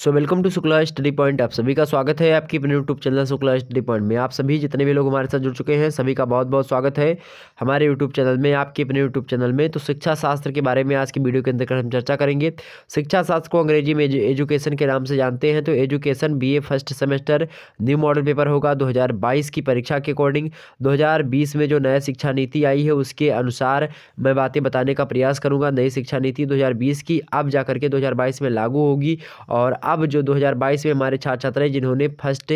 so welcome to Shukla study point आप सभी का स्वागत है आपकी अपने YouTube channel Shukla study point में आप सभी जितने भी लोग हमारे साथ जुड़ चुके हैं सभी का बहुत बहुत स्वागत है हमारे यूट्यूब चैनल में आपके अपने यूट्यूब चैनल में तो शिक्षा शास्त्र के बारे में आज की वीडियो के अंदर हम चर्चा करेंगे शिक्षा शास्त्र को अंग्रेजी में एजुकेशन के नाम से जानते हैं तो education B first semester new model paper होगा दो की परीक्षा के अकॉर्डिंग दो में जो नया शिक्षा नीति आई है उसके अनुसार मैं बातें बताने का प्रयास करूँगा नई शिक्षा नीति दो की अब जा करके दो में लागू होगी और अब जो 2022 में हमारे छात्र छात्राएं जिन्होंने फर्स्ट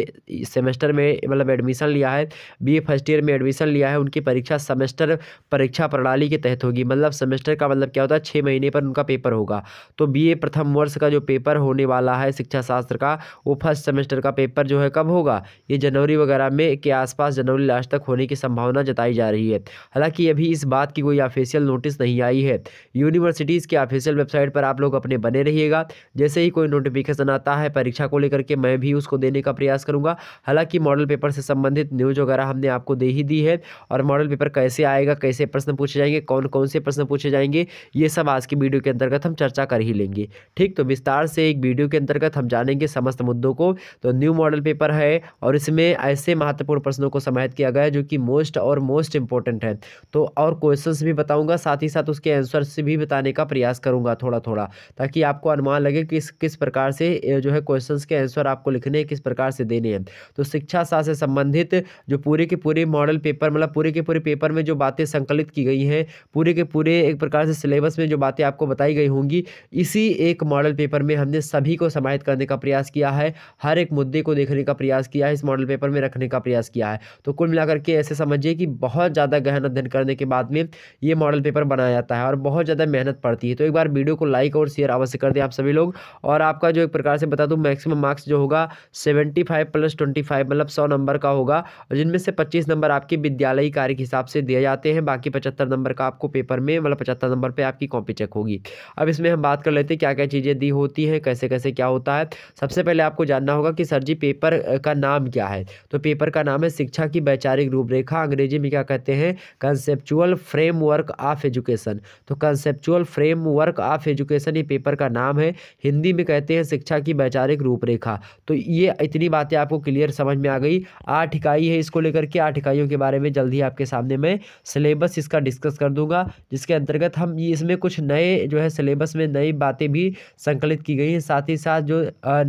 सेमेस्टर में मतलब एडमिशन लिया है बी फर्स्ट ईयर में एडमिशन लिया है उनकी परीक्षा सेमेस्टर परीक्षा प्रणाली के तहत होगी मतलब सेमेस्टर का मतलब क्या होता है छः महीने पर उनका पेपर होगा तो बी प्रथम वर्ष का जो पेपर होने वाला है शिक्षा शास्त्र का वो फर्स्ट सेमेस्टर का पेपर जो है कब होगा ये जनवरी वगैरह में के आसपास जनवरी लास्ट तक होने की संभावना जताई जा रही है हालांकि अभी इस बात की कोई ऑफिशियल नोटिस नहीं आई है यूनिवर्सिटीज़ के ऑफिशियल वेबसाइट पर आप लोग अपने बने रहिएगा जैसे ही कोई नोटिफिकेशन क्वेश्चन आता है परीक्षा को लेकर के मैं भी उसको देने का प्रयास करूंगा हालांकि मॉडल पेपर से संबंधित न्यूज़ वगैरह हमने आपको दे ही दी है और मॉडल पेपर कैसे आएगा कैसे प्रश्न पूछे जाएंगे कौन कौन से प्रश्न पूछे जाएंगे ये सब आज की वीडियो के अंतर्गत हम चर्चा कर ही लेंगे ठीक तो विस्तार से एक वीडियो के अंतर्गत हम जानेंगे समस्त मुद्दों को तो न्यू मॉडल पेपर है और इसमें ऐसे महत्वपूर्ण प्रश्नों को समाहित किया गया है जो कि मोस्ट और मोस्ट इंपॉर्टेंट है तो और क्वेश्चन भी बताऊँगा साथ ही साथ उसके आंसर भी बताने का प्रयास करूंगा थोड़ा थोड़ा ताकि आपको अनुमान लगे कि किस किस प्रकार से जो है क्वेश्चन के आंसर आपको लिखने हैं किस प्रकार से देने हैं तो शिक्षा शास्त्र से संबंधित जो पूरे के पूरे मॉडल पेपर मतलब पूरे के पूरे पेपर में जो बातें संकलित की गई हैं पूरे के पूरे एक प्रकार से सिलेबस में जो बातें आपको बताई गई होंगी इसी एक मॉडल पेपर में हमने सभी को समाहित करने का प्रयास किया है हर एक मुद्दे को देखने का प्रयास किया है इस मॉडल पेपर में रखने का प्रयास किया है तो कुल मिलाकर के ऐसे समझिए कि बहुत ज़्यादा गहन अध्ययन करने के बाद में ये मॉडल पेपर बनाया जाता है और बहुत ज़्यादा मेहनत पड़ती है तो एक बार वीडियो को लाइक और शेयर अवश्य कर दें आप सभी लोग और आपका जो एक प्रकार से बता दूँ मैक्सिमम मार्क्स जो होगा seventy five plus twenty five मतलब सौ नंबर का होगा और जिनमें से पच्चीस नंबर आपके विद्यालयी कार्य के हिसाब से दिए जाते हैं बाकी पचहत्तर नंबर का आपको पेपर में मतलब पचहत्तर नंबर पर आपकी कॉपी चेक होगी अब इसमें हम बात कर लेते हैं क्या क्या चीज़ें दी होती हैं कैसे कैसे क्या होता है सबसे पहले आपको जानना होगा कि सर जी पेपर का नाम क्या है तो पेपर का नाम है शिक्षा की वैचारिक रूपरेखा अंग्रेजी में क्या कहते हैं कंसेप्चुअल फ्रेमवर्क ऑफ एजुकेशन तो कंसेप्चुअल फ्रेमवर्क ऑफ एजुकेशन ये पेपर का नाम है हिंदी में कहते हैं शिक्षा की वैचारिक रूपरेखा तो ये इतनी बातें आपको क्लियर समझ में आ गई आठ इकाई है इसको लेकर के आठ इकाइयों के बारे में जल्दी आपके सामने मैं सिलेबस इसका डिस्कस कर दूंगा जिसके अंतर्गत हम इसमें कुछ नए जो है सिलेबस में नई बातें भी संकलित की गई हैं साथ ही साथ जो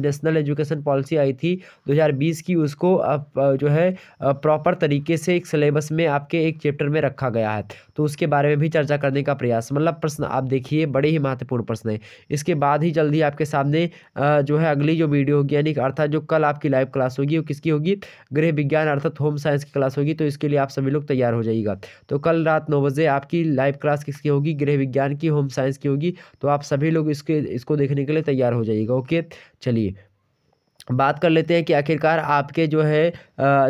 नेशनल एजुकेशन पॉलिसी आई थी दो की उसको जो है प्रॉपर तरीके से एक सिलेबस में आपके एक चैप्टर में रखा गया है तो उसके बारे में भी चर्चा करने का प्रयास मतलब प्रश्न आप देखिए बड़े ही महत्वपूर्ण प्रश्न है इसके बाद ही जल्दी आपके सामने जो है अगली जो वीडियो होगी यानी अर्थात जो कल आपकी लाइव क्लास होगी वो किसकी होगी गृह विज्ञान अर्थात होम साइंस की क्लास होगी तो इसके लिए आप सभी लोग तैयार हो जाइएगा तो कल रात नौ बजे आपकी लाइव क्लास किसकी होगी गृह विज्ञान की होम साइंस की होगी तो आप सभी लोग इसके इसको देखने के लिए तैयार हो जाइएगा ओके चलिए बात कर लेते हैं कि आखिरकार आपके जो है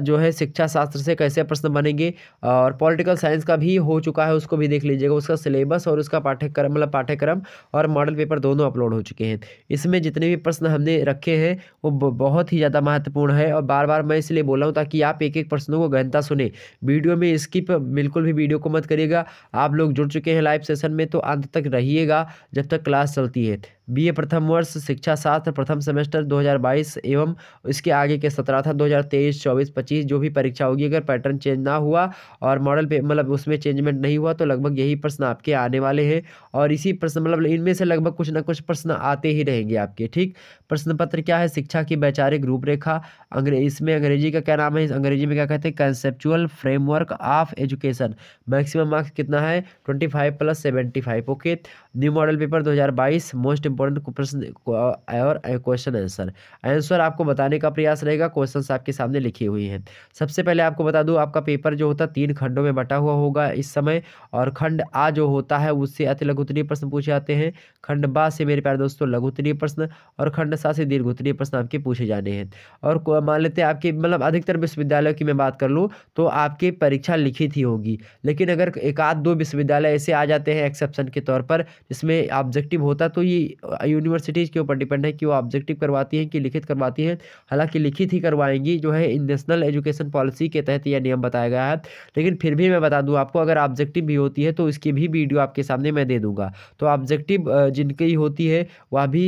जो है शिक्षा शास्त्र से कैसे प्रश्न बनेंगे और पॉलिटिकल साइंस का भी हो चुका है उसको भी देख लीजिएगा उसका सिलेबस और उसका पाठ्यक्रम मतलब पाठ्यक्रम और मॉडल पेपर दोनों अपलोड हो चुके हैं इसमें जितने भी प्रश्न हमने रखे हैं वो बहुत ही ज़्यादा महत्वपूर्ण है और बार बार मैं इसलिए बोल रहा हूँ ताकि आप एक एक प्रश्नों को गहनता सुने वीडियो में स्किप बिल्कुल भी वीडियो को मत करिएगा आप लोग जुड़ चुके हैं लाइव सेशन में तो अंत तक रहिएगा जब तक क्लास चलती है बीए प्रथम वर्ष शिक्षा शास्त्र प्रथम सेमेस्टर 2022 एवं इसके आगे के सत्रह था 2023 24 25 जो भी परीक्षा होगी अगर पैटर्न चेंज ना हुआ और मॉडल पे मतलब उसमें चेंजमेंट नहीं हुआ तो लगभग यही प्रश्न आपके आने वाले हैं और इसी प्रश्न मतलब इनमें से लगभग कुछ ना कुछ प्रश्न आते ही रहेंगे आपके ठीक प्रश्न पत्र क्या है शिक्षा की वैचारिक रूपरेखा अंग्रेज इसमें अंग्रेजी का क्या नाम है अंग्रेजी में क्या कहते हैं conceptual framework of education maximum marks कितना है twenty five plus seventy five okay new model paper 2022 most important प्रश्न और क्वेश्चन आंसर आंसर आपको बताने का प्रयास रहेगा क्वेश्चन आपके सामने लिखी हुई हैं सबसे पहले आपको बता दूँ आपका पेपर जो होता है तीन खंडों में बटा हुआ होगा इस समय और खंड आ जो होता है उससे अति लघुतरीय प्रश्न पूछे जाते हैं खंड बा से मेरे प्यारे दोस्तों लघुतरीय प्रश्न और खंड सा से दीर्घोत्तरीय प्रश्न आपके पूछे जाने हैं और मान लेते हैं आपके मतलब अधिकतर विश्वविद्यालयों की मैं बात कर लूँ तो आपकी परीक्षा लिखित ही होगी लेकिन अगर एक आध दो विश्वविद्यालय ऐसे आ जाते हैं एक्सेप्शन के तौर पर जिसमें ऑब्जेक्टिव होता है तो ये यूनिवर्सिटीज़ के ऊपर डिपेंड है कि वो ऑब्जेक्टिव करवाती हैं कि लिखित करवाती हैं हालांकि लिखित ही करवाएंगी जो है नेशनल एजुकेशन पॉलिसी के तहत यह नियम बताया गया है लेकिन फिर भी मैं बता दूँ आपको अगर ऑब्जेक्टिव भी होती है तो इसकी भी वीडियो आपके सामने मैं दे दूँगा तो ऑब्जेक्टिव जिनकी होती है वह भी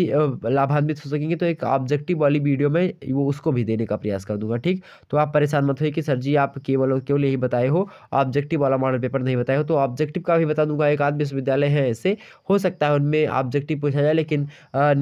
लाभान्वित हो सकेंगे तो एक ऑब्जेक्टिव वाली वीडियो में वो उसको भी देने का प्रयास कर दूंगा ठीक तो आप परेशान मत हो कि सर जी आप केवल और केवल यही बताए हो ऑब्जेक्टिव वाला मॉडल पेपर नहीं बताए हो तो ऑब्जेक्टिव का भी बता दूंगा एक आध विश्वविद्यालय है ऐसे हो हो सकता है उनमें ऑब्जेक्टिव पूछा जाए लेकिन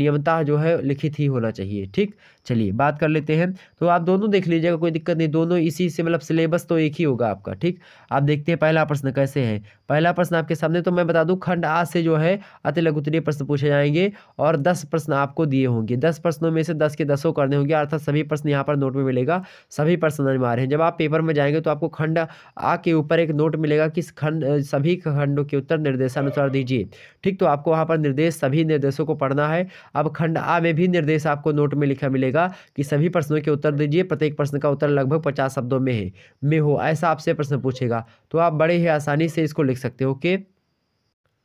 नियमता जो है लिखित ही होना चाहिए ठीक चलिए बात कर लेते हैं तो आप दोनों देख लीजिएगा कोई दिक्कत नहीं दोनों इसी से मतलब सिलेबस तो एक ही होगा आपका ठीक आप देखते हैं पहला प्रश्न कैसे है पहला प्रश्न आपके सामने तो मैं बता दूँ खंड आ से जो है अति लघुतरीय प्रश्न पूछे जाएंगे और दस प्रश्न आपको दिए होंगे दस प्रश्नों में से दस के दसों करने होंगे अर्थात सभी प्रश्न यहाँ पर नोट में मिलेगा सभी प्रश्न अनिवार्य हैं जब आप पेपर में जाएंगे तो आपको खंड आ के ऊपर एक नोट मिलेगा कि खंड सभी खंडों के उत्तर निर्देशानुसार दीजिए ठीक तो आपको वहाँ पर निर्देश सभी निर्देशों को पढ़ना है अब खंड आ में भी निर्देश आपको नोट में लिखा मिलेगा पड़ेगा कि सभी प्रश्नों के उत्तर दीजिए प्रत्येक प्रश्न का उत्तर लगभग पचास शब्दों में है में हो ऐसा आपसे प्रश्न पूछेगा तो आप बड़े ही आसानी से इसको लिख सकते हो ओके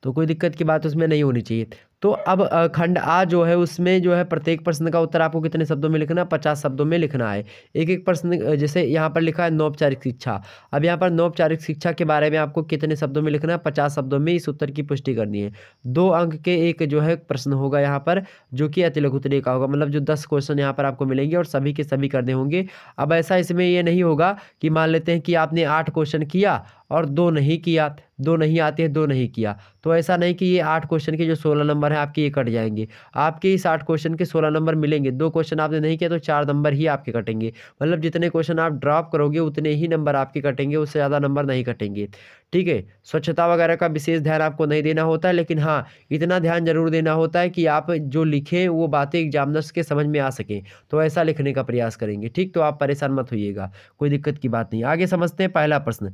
तो कोई दिक्कत की बात उसमें नहीं होनी चाहिए तो अब खंड आ जो है उसमें जो है प्रत्येक प्रश्न का उत्तर आपको कितने शब्दों में लिखना है पचास शब्दों में लिखना है एक एक प्रश्न जैसे यहाँ पर लिखा है नौपचारिक शिक्षा अब यहाँ पर नौपचारिक शिक्षा के बारे में आपको कितने शब्दों में लिखना है पचास शब्दों में इस उत्तर की पुष्टि करनी है दो अंक के एक जो है प्रश्न होगा यहाँ पर जो कि अति लघुतरे का होगा मतलब जो दस क्वेश्चन यहाँ पर आपको मिलेंगे और सभी के सभी करने होंगे अब ऐसा इसमें यह नहीं होगा कि मान लेते हैं कि आपने आठ क्वेश्चन किया और दो नहीं किया दो नहीं आते हैं दो नहीं किया तो ऐसा नहीं कि ये आठ क्वेश्चन के जो सोलह नंबर है आपके ये कट जाएंगे आपके इस आठ क्वेश्चन के सोलह नंबर मिलेंगे दो क्वेश्चन आपने नहीं किया तो चार नंबर ही आपके कटेंगे मतलब जितने क्वेश्चन आप ड्रॉप करोगे उतने ही नंबर आपके कटेंगे उससे ज़्यादा नंबर नहीं कटेंगे ठीक है स्वच्छता वगैरह का विशेष ध्यान आपको नहीं देना होता है लेकिन हाँ इतना ध्यान जरूर देना होता है कि आप जो लिखें वो बातें एग्जामनर्स के समझ में आ सकें तो ऐसा लिखने का प्रयास करेंगे ठीक तो आप परेशान मत होइएगा कोई दिक्कत की बात नहीं आगे समझते हैं पहला प्रश्न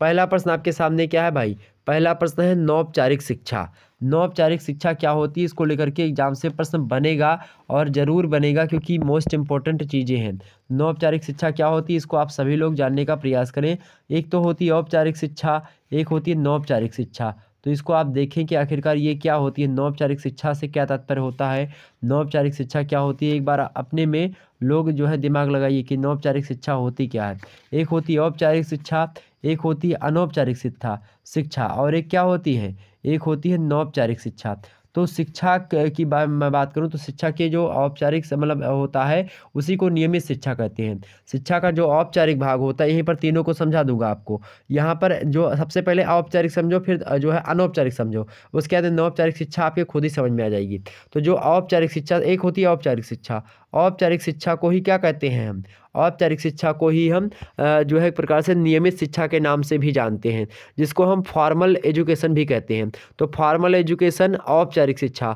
पहला प्रश्न आपके सामने क्या है भाई पहला प्रश्न है नौपचारिक शिक्षा नौपचारिक शिक्षा क्या होती है इसको लेकर के एग्जाम से प्रश्न बनेगा और ज़रूर बनेगा क्योंकि मोस्ट इंपॉर्टेंट चीज़ें हैं नौपचारिक शिक्षा क्या होती है इसको आप सभी लोग जानने का प्रयास करें एक तो होती है औपचारिक शिक्षा एक होती है नौपचारिक शिक्षा तो इसको आप देखें कि आखिरकार ये क्या होती है नौपचारिक शिक्षा से क्या तात्पर्य होता है नौपचारिक शिक्षा क्या होती है एक बार अपने में लोग जो है दिमाग लगाइए कि नौपचारिक शिक्षा होती क्या है एक होती है औपचारिक शिक्षा एक होती है अनौपचारिक शिक्षा शिक्षा और एक क्या होती है एक होती है नौपचारिक शिक्षा तो शिक्षा की बा, मैं बात करूँ तो शिक्षा के जो औपचारिक मतलब होता है उसी को नियमित शिक्षा कहते हैं शिक्षा का जो औपचारिक भाग होता है यहीं पर तीनों को समझा दूंगा आपको यहाँ पर जो सबसे पहले औपचारिक समझो फिर जो है अनौपचारिक समझो उसके बाद अनौपचारिक शिक्षा आपके खुद ही समझ में आ जाएगी तो जो औपचारिक शिक्षा एक होती है औपचारिक शिक्षा औपचारिक शिक्षा को ही क्या कहते हैं हम औपचारिक शिक्षा को ही हम जो है एक प्रकार से नियमित शिक्षा के नाम से भी जानते हैं जिसको हम फॉर्मल एजुकेशन भी कहते हैं तो फॉर्मल एजुकेशन औपचारिक शिक्षा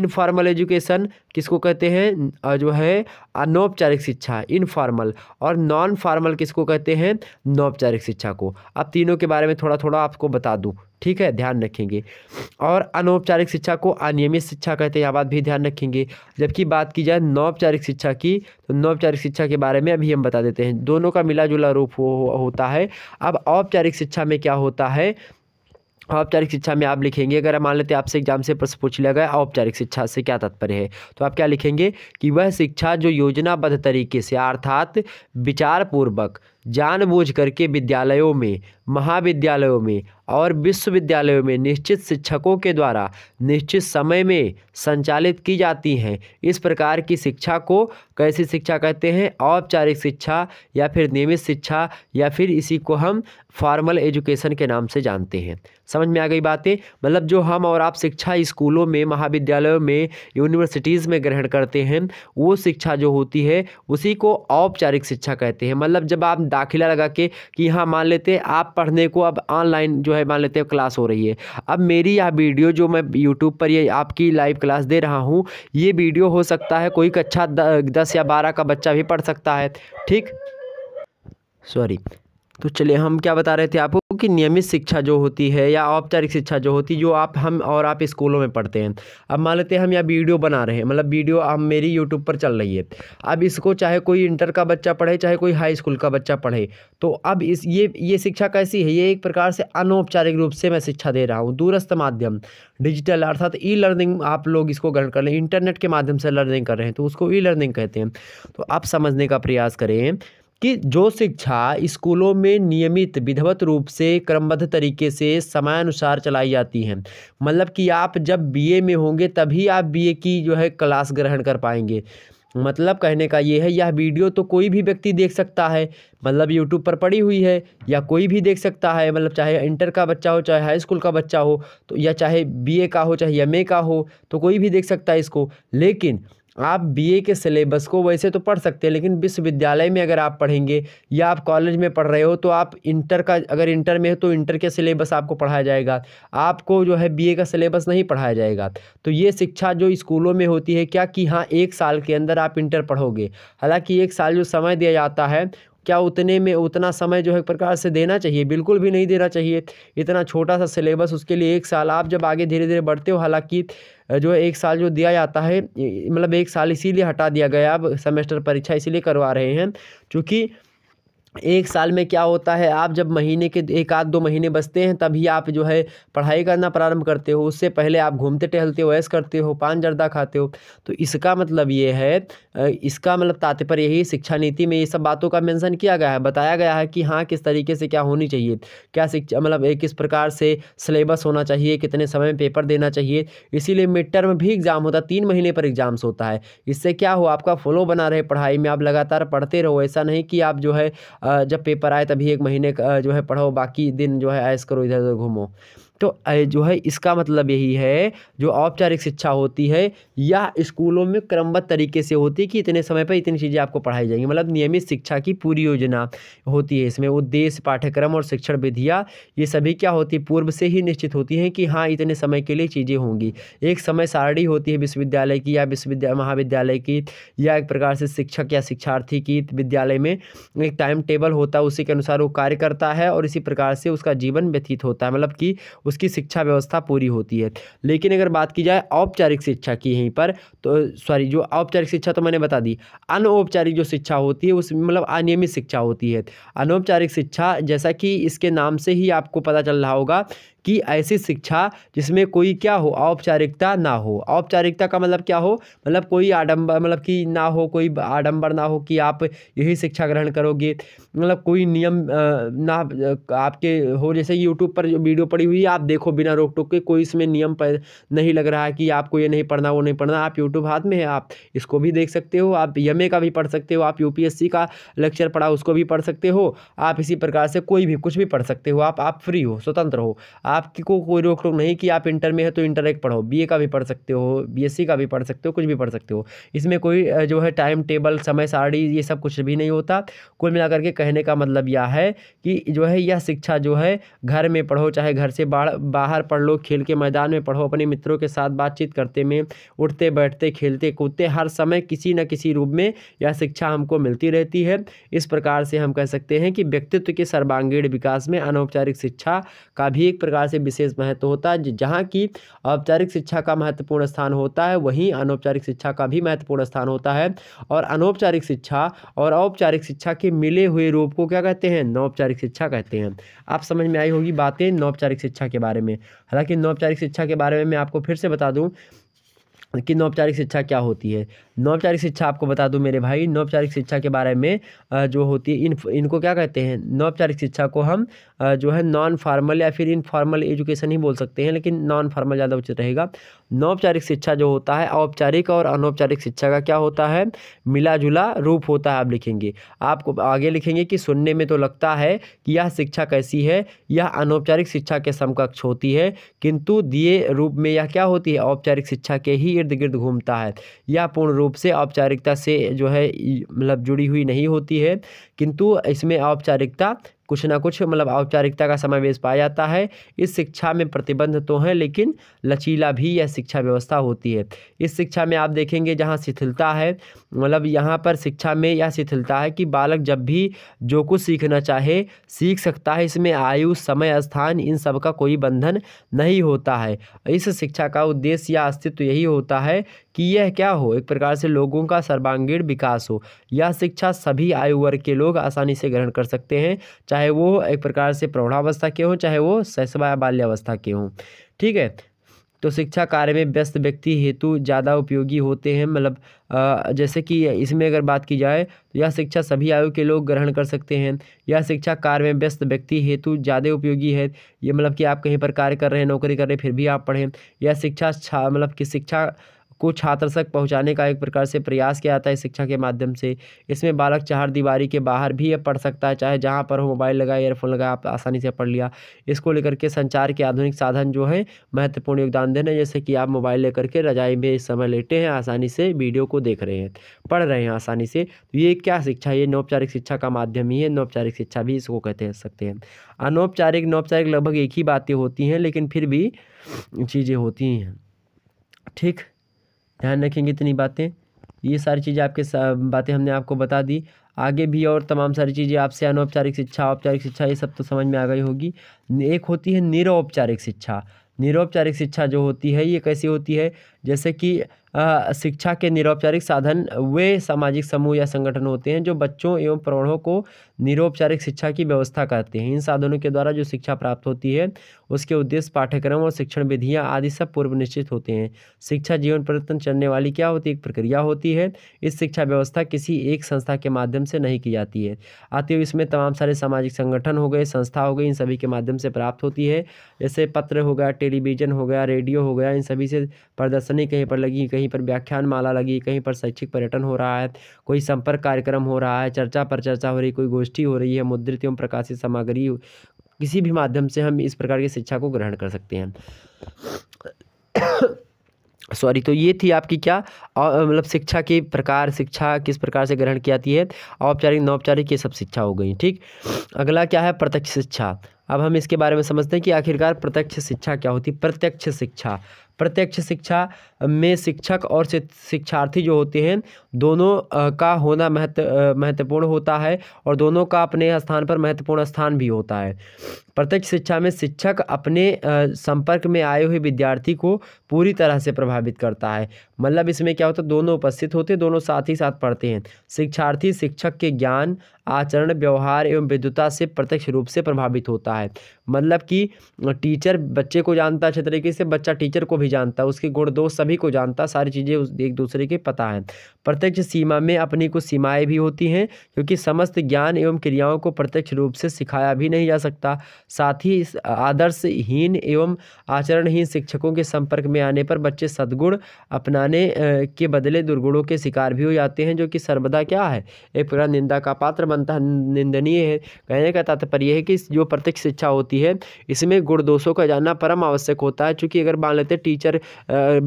इनफॉर्मल एजुकेशन किसको कहते हैं जो है अनौपचारिक शिक्षा इनफॉर्मल और नॉन फॉर्मल किसको कहते हैं नौपचारिक शिक्षा को अब तीनों के बारे में थोड़ा थोड़ा आपको बता दूँ ठीक है ध्यान रखेंगे और अनौपचारिक शिक्षा को अनियमित शिक्षा कहते हैं यह बात भी ध्यान रखेंगे जबकि बात की जाए नौपचारिक शिक्षा की तो नौपचारिक शिक्षा के बारे में अभी हम बता देते हैं दोनों का मिला जुला रूप हो, हो, होता है अब औपचारिक शिक्षा में क्या होता है औपचारिक शिक्षा में आप लिखेंगे अगर मान लेते हैं आपसे एग्जाम से प्रश्न पूछ लिया गया औपचारिक शिक्षा से क्या तात्पर्य है तो आप क्या लिखेंगे कि वह शिक्षा जो योजनाबद्ध तरीके से अर्थात विचारपूर्वक जानबूझ करके विद्यालयों में महाविद्यालयों में और विश्वविद्यालयों में निश्चित शिक्षकों के द्वारा निश्चित समय में संचालित की जाती हैं इस प्रकार की शिक्षा को कैसी शिक्षा कहते हैं औपचारिक शिक्षा या फिर नियमित शिक्षा या फिर इसी को हम फॉर्मल एजुकेशन के नाम से जानते हैं समझ में आ गई बातें मतलब जो हम और आप शिक्षा स्कूलों में महाविद्यालयों में यूनिवर्सिटीज़ में ग्रहण करते हैं वो शिक्षा जो होती है उसी को औपचारिक शिक्षा कहते हैं मतलब जब आप दाखिला लगा के कि हाँ मान लेते हैं आप पढ़ने को अब ऑनलाइन जो है मान लेते हैं क्लास हो रही है अब मेरी यह वीडियो जो मैं यूट्यूब पर ये आपकी लाइव क्लास दे रहा हूँ ये वीडियो हो सकता है कोई कक्षा अच्छा दस या बारह का बच्चा भी पढ़ सकता है ठीक सॉरी तो चलिए हम क्या बता रहे थे आपको की नियमित शिक्षा जो होती है या औपचारिक शिक्षा जो होती है जो आप हम और आप स्कूलों में पढ़ते हैं अब मान लेते हैं हम यहाँ वीडियो बना रहे हैं मतलब वीडियो अब मेरी यूट्यूब पर चल रही है अब इसको चाहे कोई इंटर का बच्चा पढ़े चाहे कोई हाई स्कूल का बच्चा पढ़े तो अब इस ये ये शिक्षा कैसी है ये एक प्रकार से अनौपचारिक रूप से मैं शिक्षा दे रहा हूँ दूरस्थ माध्यम डिजिटल अर्थात ई लर्निंग आप लोग इसको ग्रहण कर लें इंटरनेट के माध्यम से लर्निंग कर रहे हैं तो उसको ई लर्निंग कहते हैं तो आप समझने का प्रयास करें कि जो शिक्षा स्कूलों में नियमित विधिवत रूप से क्रमबद्ध तरीके से समय अनुसार चलाई जाती है मतलब कि आप जब बीए में होंगे तभी आप बीए की जो है क्लास ग्रहण कर पाएंगे मतलब कहने का ये है यह वीडियो तो कोई भी व्यक्ति देख सकता है मतलब यूट्यूब पर पड़ी हुई है या कोई भी देख सकता है मतलब चाहे इंटर का बच्चा हो चाहे हाई स्कूल का बच्चा हो तो या चाहे बीए का हो चाहे एमए का हो तो कोई भी देख सकता है इसको लेकिन आप बीए के सिलेबस को वैसे तो पढ़ सकते हैं लेकिन विश्वविद्यालय में अगर आप पढ़ेंगे या आप कॉलेज में पढ़ रहे हो तो आप इंटर का अगर इंटर में हो तो इंटर के सिलेबस आपको पढ़ाया जाएगा आपको जो है बीए का सिलेबस नहीं पढ़ाया जाएगा तो ये शिक्षा जो स्कूलों में होती है क्या कि हाँ एक साल के अंदर आप इंटर पढ़ोगे हालाँकि एक साल जो समय दिया जाता है क्या उतने में उतना समय जो है एक प्रकार से देना चाहिए बिल्कुल भी नहीं देना चाहिए इतना छोटा सा सिलेबस उसके लिए एक साल आप जब आगे धीरे धीरे बढ़ते हो हालांकि जो है एक साल जो दिया जाता है मतलब एक साल इसीलिए हटा दिया गया अब सेमेस्टर परीक्षा इसीलिए करवा रहे हैं चूँकि एक साल में क्या होता है आप जब महीने के एक आध दो महीने बचते हैं तभी आप जो है पढ़ाई करना प्रारंभ करते हो उससे पहले आप घूमते टहलते हो ऐस करते हो पान जर्दा खाते हो तो इसका मतलब ये है इसका मतलब तात्पर्य यही शिक्षा नीति में ये सब बातों का मेंशन किया गया है बताया गया है कि हाँ किस तरीके से क्या होनी चाहिए क्या शिक्षा मतलब किस प्रकार से सिलेबस होना चाहिए कितने समय में पेपर देना चाहिए इसीलिए मिड टर्म भी एग्ज़ाम होता है तीन महीने पर एग्ज़ाम्स होता है इससे क्या हो आपका फ्लो बना रहे पढ़ाई में आप लगातार पढ़ते रहो ऐसा नहीं कि आप जो है जब पेपर आए तभी एक महीने का जो है पढ़ो बाकी दिन जो है ऐस करो इधर उधर घूमो तो जो है इसका मतलब यही है जो औपचारिक शिक्षा होती है यह स्कूलों में क्रमबद्ध तरीके से होती है कि इतने समय पर इतनी चीज़ें आपको पढ़ाई जाएंगी मतलब नियमित शिक्षा की पूरी योजना होती है इसमें उद्देश्य पाठ्यक्रम और शिक्षण विधियाँ ये सभी क्या होती है पूर्व से ही निश्चित होती हैं कि हाँ इतने समय के लिए चीज़ें होंगी एक समय सारणी होती है विश्वविद्यालय की या विश्वविद्यालय महाविद्यालय की या एक प्रकार से शिक्षक या शिक्षार्थी की विद्यालय में एक टाइम टेबल होता है उसी के अनुसार वो कार्य करता है और इसी प्रकार से उसका जीवन व्यतीत होता है मतलब कि उसकी शिक्षा व्यवस्था पूरी होती है लेकिन अगर बात की जाए औपचारिक शिक्षा की यहीं पर तो सॉरी जो औपचारिक शिक्षा तो मैंने बता दी अनौपचारिक जो शिक्षा होती है उस मतलब अनियमित शिक्षा होती है अनौपचारिक शिक्षा जैसा कि इसके नाम से ही आपको पता चल रहा होगा कि ऐसी शिक्षा जिसमें कोई क्या हो औपचारिकता ना हो औपचारिकता का मतलब क्या हो मतलब कोई आडम्बर मतलब कि ना हो कोई आडम्बर ना हो कि आप यही शिक्षा ग्रहण करोगे मतलब कोई नियम ना आपके हो जैसे यूट्यूब पर जो वीडियो पड़ी हुई आप देखो बिना रोक टोक के कोई इसमें नियम पर नहीं लग रहा है कि आपको ये नहीं पढ़ना वो नहीं पढ़ना आप यूट्यूब हाथ में है आप इसको भी देख सकते हो आप एम का भी पढ़ सकते हो आप यू का लेक्चर पढ़ा उसको भी पढ़ सकते हो आप इसी प्रकार से कोई भी कुछ भी पढ़ सकते हो आप आप फ्री हो स्वतंत्र हो आप आपको कोई रोक टोक नहीं कि आप इंटर में है तो इंटर एक पढ़ो बीए का भी पढ़ सकते हो बीएससी का भी पढ़ सकते हो कुछ भी पढ़ सकते हो इसमें कोई जो है टाइम टेबल समय सारणी ये सब कुछ भी नहीं होता कुल मिलाकर के कहने का मतलब यह है कि जो है यह शिक्षा जो है घर में पढ़ो चाहे घर से बाहर पढ़ लो खेल के मैदान में पढ़ो अपने मित्रों के साथ बातचीत करते में उठते बैठते खेलते कूदते हर समय किसी न किसी रूप में यह शिक्षा हमको मिलती रहती है इस प्रकार से हम कह सकते हैं कि व्यक्तित्व के सर्वांगीण विकास में अनौपचारिक शिक्षा का भी एक प्रकार प्रकार से विशेष महत्व होता है जहाँ की औपचारिक शिक्षा का महत्वपूर्ण स्थान होता है वहीं अनौपचारिक शिक्षा का भी महत्वपूर्ण स्थान होता है और अनौपचारिक शिक्षा और औपचारिक शिक्षा के मिले हुए रूप को क्या कहते हैं नौपचारिक शिक्षा कहते हैं आप समझ में आई होगी बातें नौपचारिक शिक्षा के बारे में हालांकि नौपचारिक शिक्षा के बारे में मैं आपको फिर से बता दूँ कि नौपचारिक शिक्षा क्या होती है नौपचारिक शिक्षा आपको बता दूं मेरे भाई नौपचारिक शिक्षा के बारे में जो होती है इन इनको क्या कहते हैं नौपचारिक शिक्षा को हम जो है नॉन फार्मल या फिर इनफॉर्मल एजुकेशन ही बोल सकते हैं लेकिन नॉन फॉर्मल ज़्यादा उचित रहेगा नौपचारिक शिक्षा जो होता है औपचारिक और अनौपचारिक शिक्षा का क्या होता है मिला जुला रूप होता है आप लिखेंगे आपको आगे लिखेंगे कि सुनने में तो लगता है कि यह शिक्षा कैसी है यह अनौपचारिक शिक्षा के समकक्ष होती है किंतु दिए रूप में यह क्या होती है औपचारिक शिक्षा के ही इर्द गिर्द घूमता है यह पूर्ण रूप से औपचारिकता से जो है मतलब जुड़ी हुई नहीं होती है किंतु इसमें औपचारिकता कुछ ना कुछ मतलब औपचारिकता का समावेश पाया जाता है इस शिक्षा में प्रतिबंध तो हैं लेकिन लचीला भी यह शिक्षा व्यवस्था होती है इस शिक्षा में आप देखेंगे जहाँ शिथिलता है मतलब यहाँ पर शिक्षा में यह शिथिलता है कि बालक जब भी जो कुछ सीखना चाहे सीख सकता है इसमें आयु समय स्थान इन सब का कोई बंधन नहीं होता है इस शिक्षा का उद्देश्य या अस्तित्व यही होता है कि यह क्या हो एक प्रकार से लोगों का सर्वांगीण विकास हो यह शिक्षा सभी आयु वर्ग के लोग आसानी से ग्रहण कर सकते हैं चाहे वो एक प्रकार से प्रौढ़ावस्था के हों चाहे वो शैशवा बाल्यावस्था के हों ठीक है तो शिक्षा कार्य में व्यस्त व्यक्ति हेतु ज़्यादा उपयोगी होते हैं मतलब जैसे कि इसमें अगर बात की जाए तो यह शिक्षा सभी आयु के लोग ग्रहण कर सकते हैं यह शिक्षा कार्य में व्यस्त व्यक्ति हेतु ज़्यादा उपयोगी है ये मतलब कि आप कहीं पर कार्य कर रहे हैं नौकरी कर रहे हैं फिर भी आप पढ़ें यह शिक्षा मतलब कि शिक्षा को छात्र तक पहुंचाने का एक प्रकार से प्रयास किया जाता है शिक्षा के माध्यम से इसमें बालक चार दीवारी के बाहर भी यह पढ़ सकता है चाहे जहाँ पर हो मोबाइल लगा एयरफोन लगा आप आसानी से पढ़ लिया इसको लेकर के संचार के आधुनिक साधन जो है महत्वपूर्ण योगदान देने जैसे कि आप मोबाइल लेकर के रजाई में इस समय लेटे हैं आसानी से वीडियो को देख रहे हैं पढ़ रहे हैं आसानी से तो ये क्या शिक्षा ये नौपचारिक शिक्षा का माध्यम ही है नौपचारिक शिक्षा भी इसको कहते हैं सकते हैं अनौपचारिक नौपचारिक लगभग एक ही बातें होती हैं लेकिन फिर भी चीज़ें होती हैं ठीक ध्यान रखेंगे इतनी बातें ये सारी चीज़ें आपके बातें हमने आपको बता दी आगे भी और तमाम सारी चीज़ें आपसे अनौपचारिक शिक्षा औपचारिक शिक्षा ये सब तो समझ में आ गई होगी एक होती है निरौपचारिक शिक्षा निरौपचारिक शिक्षा जो होती है ये कैसी होती है जैसे कि शिक्षा के निरौपचारिक साधन वे सामाजिक समूह या संगठन होते हैं जो बच्चों एवं प्रौढ़ों को निरौपचारिक शिक्षा की व्यवस्था करते हैं इन साधनों के द्वारा जो शिक्षा प्राप्त होती है उसके उद्देश्य पाठ्यक्रम और शिक्षण विधियाँ आदि सब पूर्व निश्चित होते हैं शिक्षा जीवन परिवर्तन चलने वाली क्या होती है एक प्रक्रिया होती है इस शिक्षा व्यवस्था किसी एक संस्था के माध्यम से नहीं की जाती है आते हुए इसमें तमाम सारे सामाजिक संगठन हो गए संस्था हो गई इन सभी के माध्यम से प्राप्त होती है जैसे पत्र हो गया टेलीविज़न हो गया रेडियो हो गया इन सभी से प्रदर्शनी कहीं पर लगी कहीं कहीं पर व्याख्यान माला लगी कहीं पर शैक्षिक पर्यटन हो रहा है कोई संपर्क कार्यक्रम हो रहा है चर्चा पर चर्चा हो रही कोई गोष्ठी हो रही है मुद्रित एवं प्रकाशित सामग्री किसी भी माध्यम से हम इस प्रकार की शिक्षा को ग्रहण कर सकते हैं सॉरी तो ये थी आपकी क्या मतलब शिक्षा के प्रकार शिक्षा किस प्रकार से ग्रहण की जाती है औपचारिक नौपचारिक ये सब शिक्षा हो गई ठीक अगला क्या है प्रत्यक्ष शिक्षा अब हम इसके बारे में समझते हैं कि आखिरकार प्रत्यक्ष शिक्षा क्या होती है प्रत्यक्ष शिक्षा प्रत्यक्ष शिक्षा में शिक्षक और शिक्षार्थी जो होते हैं दोनों का होना महत्व महत्वपूर्ण होता है और दोनों का अपने स्थान पर महत्वपूर्ण स्थान भी होता है प्रत्यक्ष शिक्षा में शिक्षक अपने संपर्क में आए हुए विद्यार्थी को पूरी तरह से प्रभावित करता है मतलब इसमें क्या होता है दोनों उपस्थित होते हैं दोनों साथ ही साथ पढ़ते हैं शिक्षार्थी शिक्षक के ज्ञान आचरण व्यवहार एवं विद्युता से प्रत्यक्ष रूप से प्रभावित होता है मतलब कि टीचर बच्चे को जानता है अच्छे तरीके से बच्चा टीचर को भी जानता है उसके गुण दोष सभी को जानता सारी चीज़ें एक दूसरे के पता है प्रत्यक्ष सीमा में अपनी कुछ सीमाएँ भी होती हैं क्योंकि समस्त ज्ञान एवं क्रियाओं को प्रत्यक्ष रूप से सिखाया भी नहीं जा सकता साथ ही आदर्शहीन एवं आचरणहीन शिक्षकों के संपर्क में आने पर बच्चे सदगुण अपनाने के बदले दुर्गुणों के शिकार भी हो जाते हैं जो कि सर्वदा क्या है एक पूरा निंदा का पात्र बनता निंदनीय है कहने का तात्पर्य है कि जो प्रत्यक्ष शिक्षा होती होती है इसमें गुण दोषों का जानना परम आवश्यक होता है चूँकि अगर मान लेते टीचर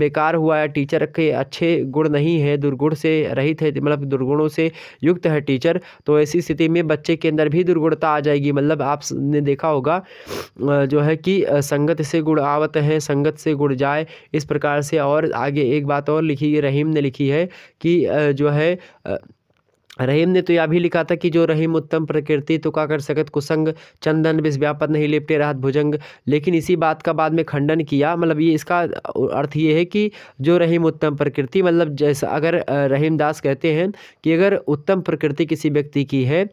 बेकार हुआ है टीचर के अच्छे गुण नहीं है दुर्गुण से रहित है मतलब दुर्गुणों से युक्त है टीचर तो ऐसी स्थिति में बच्चे के अंदर भी दुर्गुणता आ जाएगी मतलब आपने देखा होगा जो है कि संगत से गुण आवत है संगत से गुण जाए इस प्रकार से और आगे एक बात और लिखी रहीम ने लिखी है कि जो है रहीम ने तो यह भी लिखा था कि जो रहीम उत्तम प्रकृति तो का कर सकत कुसंग चंदन बिस व्यापत नहीं लिपटे राहत भुजंग लेकिन इसी बात का बाद में खंडन किया मतलब ये इसका अर्थ ये है कि जो रहीम उत्तम प्रकृति मतलब जैसा अगर रहीम दास कहते हैं कि अगर उत्तम प्रकृति किसी व्यक्ति की है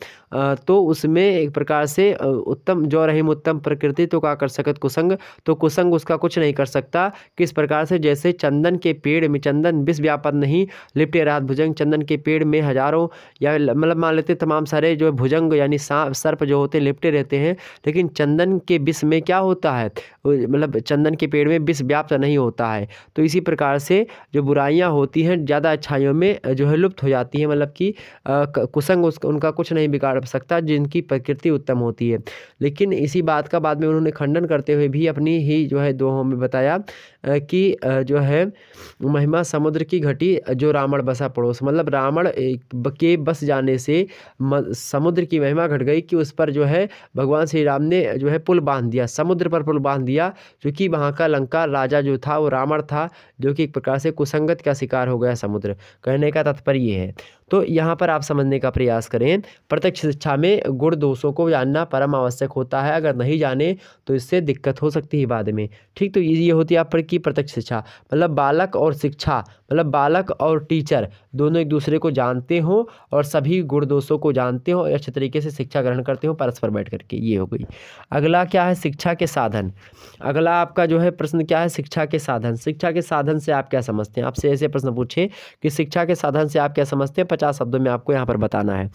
तो उसमें एक प्रकार से उत्तम जो रहीम उत्तम प्रकृति तो का कर सकत कुसंग तो कुसंग उसका कुछ नहीं कर सकता किस प्रकार से जैसे चंदन के पेड़ में चंदन बिस व्यापत नहीं लिपटे राहत भुजंग चंदन के पेड़ में हजारों या मतलब मान लेते तमाम सारे जो भुजंग यानी सर्प जो होते हैं लिपटे रहते हैं लेकिन चंदन के विष में क्या होता है मतलब चंदन के पेड़ में विष व्याप्त नहीं होता है तो इसी प्रकार से जो बुराइयाँ होती हैं ज़्यादा अच्छाइयों में जो है लुप्त हो जाती हैं मतलब कि कुसंग उसका उनका कुछ नहीं बिगाड़ सकता जिनकी प्रकृति उत्तम होती है लेकिन इसी बात का बाद में उन्होंने खंडन करते हुए भी अपनी ही जो है दोहों में बताया कि जो है महिमा समुद्र की घटी जो रावण बसा पड़ोस मतलब रावण के बस जाने से समुद्र की महिमा घट गई कि उस पर जो है भगवान श्री राम ने जो है पुल बांध दिया समुद्र पर पुल बांध दिया क्योंकि वहाँ का लंका राजा जो था वो रावण था जो कि एक प्रकार से कुसंगत का शिकार हो गया समुद्र कहने का तात्पर्य है तो यहाँ पर आप समझने का प्रयास करें प्रत्यक्ष शिक्षा में गुण दोषों को जानना परम आवश्यक होता है अगर नहीं जाने तो इससे दिक्कत हो सकती है बाद में ठीक तो ये होती है आप पर की प्रत्यक्ष शिक्षा मतलब बालक और शिक्षा मतलब बालक और टीचर दोनों एक दूसरे को जानते हो और सभी गुण दोषों को जानते हो अच्छे तरीके से शिक्षा ग्रहण करते हो परस्पर बैठ करके ये हो गई अगला क्या है शिक्षा के साधन अगला आपका जो है प्रश्न क्या है शिक्षा के साधन शिक्षा के साधन से आप क्या समझते हैं आपसे ऐसे प्रश्न पूछे कि शिक्षा के साधन से आप क्या समझते हैं पचास शब्दों में आपको यहाँ पर बताना है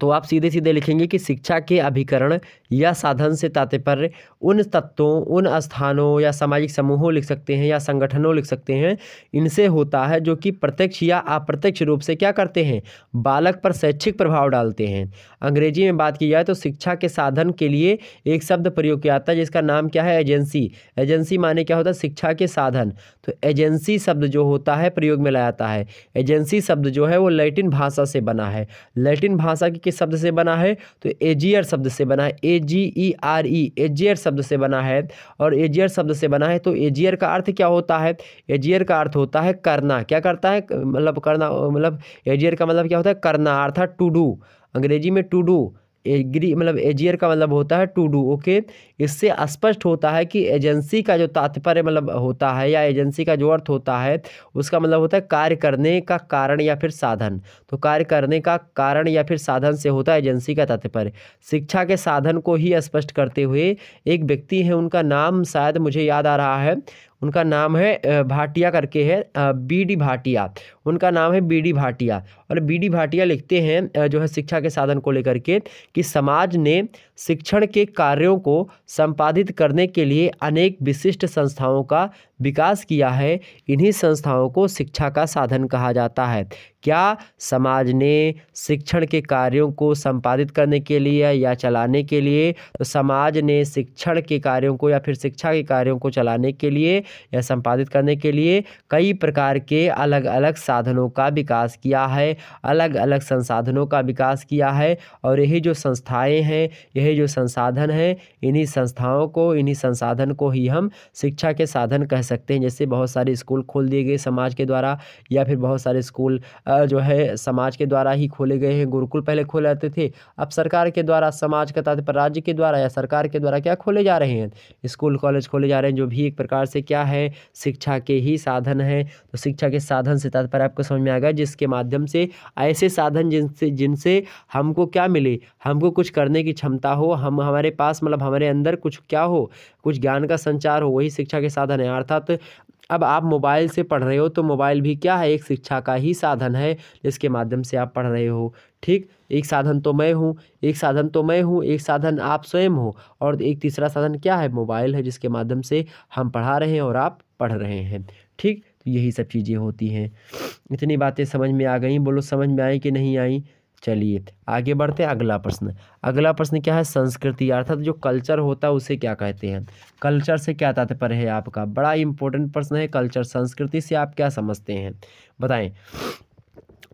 तो आप सीधे सीधे लिखेंगे कि शिक्षा के अभिकरण या साधन से तात्पर्य उन तत्वों उन स्थानों या सामाजिक समूहों लिख सकते हैं या संगठनों लिख सकते हैं इनसे होता है जो कि प्रत्यक्ष या अप्रत्यक्ष रूप से क्या करते हैं बालक पर शैक्षिक प्रभाव डालते हैं अंग्रेजी में बात की जाए तो शिक्षा के साधन के लिए एक शब्द प्रयोग किया जाता है जिसका नाम क्या है एजेंसी एजेंसी माने क्या होता है शिक्षा के साधन तो एजेंसी शब्द जो होता है प्रयोग में लाया जाता है एजेंसी शब्द जो है वो लैटिन भाषा से बना है लैटिन भाषा की किस शब्द से बना है तो एजियर शब्द से बना है ए जी ई आर ई एजियर शब्द से बना है और एजियर शब्द से बना है तो एजियर का अर्थ क्या होता है एजियर का अर्थ होता है करना क्या करता है मतलब करना मतलब एजियर का मतलब क्या होता है करना अर्थात टू डू अंग्रेजी में टू डू एग्री मतलब एजियर का मतलब होता है टू डू ओके इससे स्पष्ट होता है कि एजेंसी का जो तात्पर्य मतलब होता है या एजेंसी का जो अर्थ होता है उसका मतलब होता है कार्य करने का कारण या फिर साधन तो कार्य करने का कारण या फिर साधन से होता है एजेंसी का तात्पर्य शिक्षा के साधन को ही स्पष्ट करते हुए एक व्यक्ति है उनका नाम शायद मुझे याद आ रहा है उनका नाम है भाटिया करके है बी डी भाटिया उनका नाम है बी डी भाटिया और बी डी भाटिया लिखते हैं जो है शिक्षा के साधन को लेकर के कि समाज ने शिक्षण के कार्यों को संपादित करने के लिए अनेक विशिष्ट संस्थाओं का विकास किया है इन्हीं संस्थाओं को शिक्षा का साधन कहा जाता है क्या समाज ने शिक्षण के कार्यों को संपादित करने के लिए या चलाने के लिए तो समाज ने शिक्षण के कार्यों को या फिर शिक्षा के कार्यों को चलाने के लिए या संपादित करने के लिए कई प्रकार के अलग अलग साधनों का विकास किया है अलग अलग संसाधनों का विकास किया है और यही जो संस्थाएं हैं यही जो संसाधन हैं इन्हीं संस्थाओं को इन्हीं संसाधन को ही हम शिक्षा के साधन कह सकते हैं जैसे बहुत सारे स्कूल खोल दिए गए समाज के द्वारा या फिर बहुत सारे स्कूल जो है समाज के द्वारा ही खोले गए हैं गुरुकुल पहले खोले जाते थे अब सरकार के द्वारा समाज का तात्पर्य राज्य के द्वारा या सरकार के द्वारा क्या खोले जा रहे हैं स्कूल कॉलेज खोले जा रहे हैं जो भी एक प्रकार से क्या है शिक्षा के ही साधन हैं तो शिक्षा के साधन से तात्पर्य आंसर आपको समझ में आ गया जिसके माध्यम से ऐसे साधन जिनसे जिनसे हमको क्या मिले हमको कुछ करने की क्षमता हो हम हमारे पास मतलब हमारे अंदर कुछ क्या हो कुछ ज्ञान का संचार हो वही शिक्षा के साधन है अर्थात अब आप मोबाइल से पढ़ रहे हो तो मोबाइल भी क्या है एक शिक्षा का ही साधन है जिसके माध्यम से आप पढ़ रहे हो ठीक एक साधन तो मैं हूँ एक साधन तो मैं हूँ एक साधन आप स्वयं हो और एक तीसरा साधन क्या है मोबाइल है जिसके माध्यम से हम पढ़ा रहे हैं और आप पढ़ रहे हैं ठीक तो यही सब चीज़ें होती हैं इतनी बातें समझ में आ गई बोलो समझ में आई कि नहीं आई चलिए आगे बढ़ते हैं अगला प्रश्न अगला प्रश्न क्या है संस्कृति अर्थात जो कल्चर होता है उसे क्या कहते हैं कल्चर से क्या तात्पर्य है आपका बड़ा इंपॉर्टेंट प्रश्न है कल्चर संस्कृति से आप क्या समझते हैं बताएं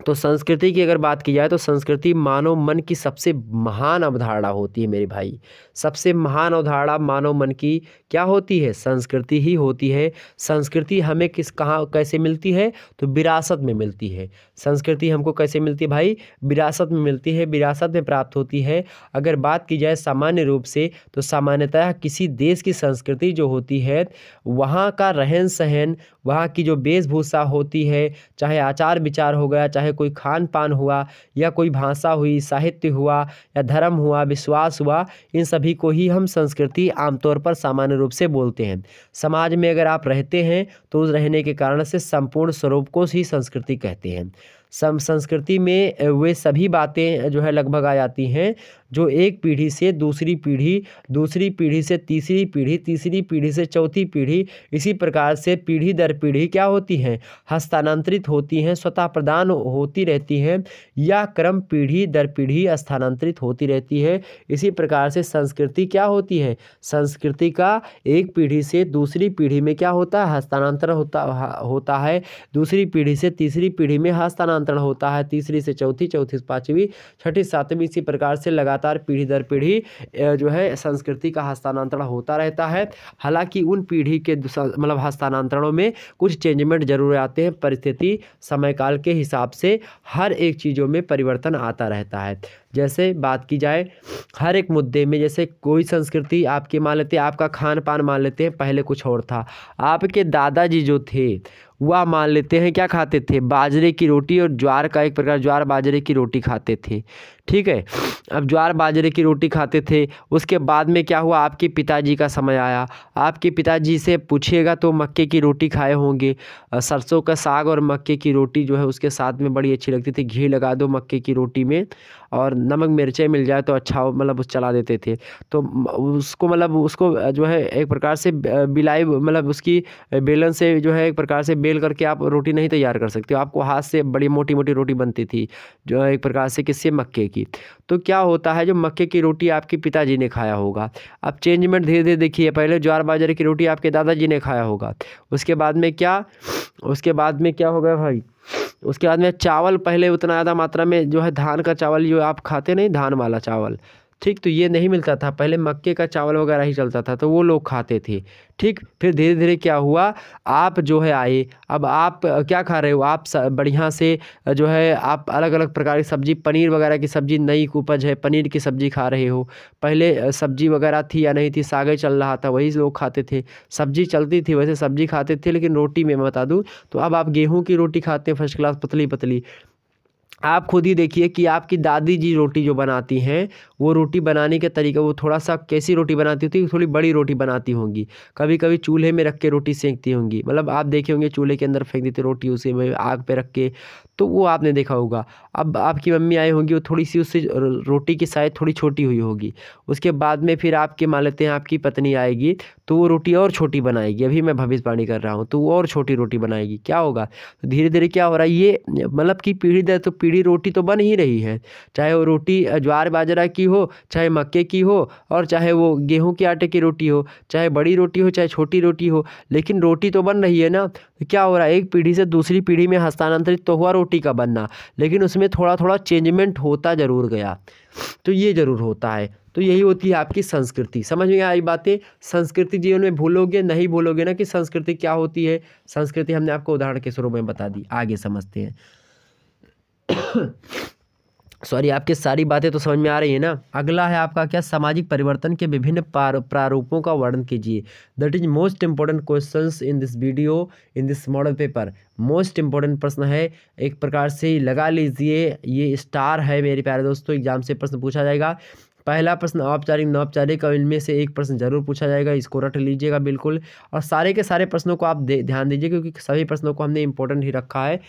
तो संस्कृति की अगर बात की जाए तो संस्कृति मानव मन की सबसे महान अवधारणा होती है मेरे भाई सबसे महान अवधारणा मानव मन की क्या होती है संस्कृति ही होती है संस्कृति हमें किस कहाँ कैसे मिलती है तो विरासत में मिलती है संस्कृति हमको कैसे मिलती है भाई विरासत में मिलती है विरासत में प्राप्त होती है अगर बात की जाए सामान्य रूप से तो सामान्यतः किसी देश की संस्कृति जो होती है वहाँ का रहन सहन वहाँ की जो वेशभूषा होती है चाहे आचार विचार हो गया चाहे कोई खान पान हुआ या कोई भाषा हुई साहित्य हुआ या धर्म हुआ विश्वास हुआ इन सभी को ही हम संस्कृति आमतौर पर सामान्य रूप से बोलते हैं समाज में अगर आप रहते हैं तो उस रहने के कारण से संपूर्ण स्वरूप को ही संस्कृति कहते हैं सम संस्कृति में वे सभी बातें जो है लगभग आ जाती हैं जो एक पीढ़ी से दूसरी पीढ़ी दूसरी पीढ़ी से तीसरी पीढ़ी तीसरी पीढ़ी से चौथी पीढ़ी इसी प्रकार से पीढ़ी दर पीढ़ी क्या होती हैं हस्तांतरित होती हैं स्वतः प्रदान होती रहती हैं या क्रम पीढ़ी दर पीढ़ी स्थानांतरित होती रहती है इसी प्रकार से संस्कृति क्या होती है संस्कृति का एक पीढ़ी से दूसरी पीढ़ी में क्या होता है हस्तांतरण होता होता है दूसरी पीढ़ी से तीसरी पीढ़ी में हस्तांतरण होता है तीसरी से चौथी चौथी से पाँचवीं छठी सातवीं इसी प्रकार से लगा लगातार पीढ़ी दर पीढ़ी जो है संस्कृति का हस्तांतरण होता रहता है हालांकि उन पीढ़ी के मतलब हस्तांतरणों में कुछ चेंजमेंट जरूर आते हैं परिस्थिति समय काल के हिसाब से हर एक चीज़ों में परिवर्तन आता रहता है जैसे बात की जाए हर एक मुद्दे में जैसे कोई संस्कृति आपके मान लेते हैं आपका खान पान मान लेते हैं पहले कुछ और था आपके दादाजी जो थे वह मान लेते हैं क्या खाते थे बाजरे की रोटी और ज्वार का एक प्रकार ज्वार बाजरे की रोटी खाते थे ठीक है अब ज्वार बाजरे की रोटी खाते थे उसके बाद में क्या हुआ आपके पिताजी का समय आया आपके पिताजी से पूछिएगा तो मक्के की रोटी खाए होंगे सरसों का साग और मक्के की रोटी जो है उसके साथ में बड़ी अच्छी लगती थी घी लगा दो मक्के की रोटी में और नमक मिर्चें मिल जाए तो अच्छा हो मतलब उस चला देते थे तो उसको मतलब उसको जो है एक प्रकार से बिलाई मतलब उसकी बेलन से जो है एक प्रकार से बेल करके आप रोटी नहीं तैयार कर सकते आपको हाथ से बड़ी मोटी मोटी रोटी बनती थी जो एक प्रकार से किससे मक्के की तो क्या होता है जो मक्के की रोटी आपके पिताजी ने खाया होगा अब चेंजमेंट धीरे धीरे देखिए पहले ज्वार बाजरे की रोटी आपके दादाजी ने खाया होगा उसके बाद में क्या उसके बाद में क्या होगा भाई उसके बाद में चावल पहले उतना ज़्यादा मात्रा में जो है धान का चावल जो आप खाते नहीं धान वाला चावल ठीक तो ये नहीं मिलता था पहले मक्के का चावल वगैरह ही चलता था तो वो लोग खाते थे ठीक फिर धीरे धीरे क्या हुआ आप जो है आए अब आप क्या खा रहे हो आप बढ़िया से जो है आप अलग अलग प्रकार की सब्ज़ी पनीर वगैरह की सब्ज़ी नई उपज है पनीर की सब्ज़ी खा रहे हो पहले सब्ज़ी वगैरह थी या नहीं थी सागे चल रहा था वही लोग खाते थे सब्ज़ी चलती थी वैसे सब्ज़ी खाते थे लेकिन रोटी में बता दूँ तो अब आप गेहूँ की रोटी खाते हैं फर्स्ट क्लास पतली पतली आप खुद ही देखिए कि आपकी दादी जी रोटी जो बनाती हैं वो रोटी बनाने का तरीका वो थोड़ा सा कैसी रोटी बनाती होती है थोड़ी बड़ी रोटी बनाती होंगी कभी कभी चूल्हे में रख के रोटी सेंकती होंगी मतलब आप देखे होंगे चूल्हे के अंदर फेंक देते रोटी उसे में आग पे रख के तो वो आपने देखा होगा अब आपकी मम्मी आई होंगी वो थोड़ी सी उससे रोटी की साइज थोड़ी छोटी हुई होगी उसके बाद में फिर आपके मान लेते हैं आपकी पत्नी आएगी तो वो रोटी और छोटी बनाएगी अभी मैं भविष्यवाणी कर रहा हूँ तो वो और छोटी रोटी बनाएगी क्या होगा तो धीरे धीरे क्या हो रहा है ये मतलब कि पीढ़ी दर तो पीढ़ी रोटी तो बन ही रही है चाहे वो रोटी ज्वार बाजरा की हो चाहे मक्के की हो और चाहे वो गेहूँ के आटे की रोटी हो चाहे बड़ी रोटी हो चाहे छोटी रोटी हो लेकिन रोटी तो बन रही है ना तो क्या हो रहा है एक पीढ़ी से दूसरी पीढ़ी में हस्तांतरित तो हुआ रोटी का बनना लेकिन उसमें थोड़ा थोड़ा चेंजमेंट होता ज़रूर गया तो ये ज़रूर होता है तो यही होती है आपकी संस्कृति समझ में आई बातें संस्कृति जीवन में भूलोगे नहीं भूलोगे ना कि संस्कृति क्या होती है संस्कृति हमने आपको उदाहरण के स्वरूप में बता दी आगे समझते हैं सॉरी आपके सारी बातें तो समझ में आ रही है ना अगला है आपका क्या सामाजिक परिवर्तन के विभिन्न प्रारूपों का वर्णन कीजिए that is most important question in this video in this model paper most important प्रश्न है एक प्रकार से लगा लीजिए ये स्टार है मेरे प्यारे दोस्तों एग्जाम से प्रश्न पूछा जाएगा पहला प्रश्न औपचारिक नौपचारिक और इनमें से एक प्रश्न जरूर पूछा जाएगा इसको रट लीजिएगा बिल्कुल और सारे के सारे प्रश्नों को आप ध्यान दीजिए क्योंकि सभी प्रश्नों को हमने इम्पोर्टेंट ही रखा है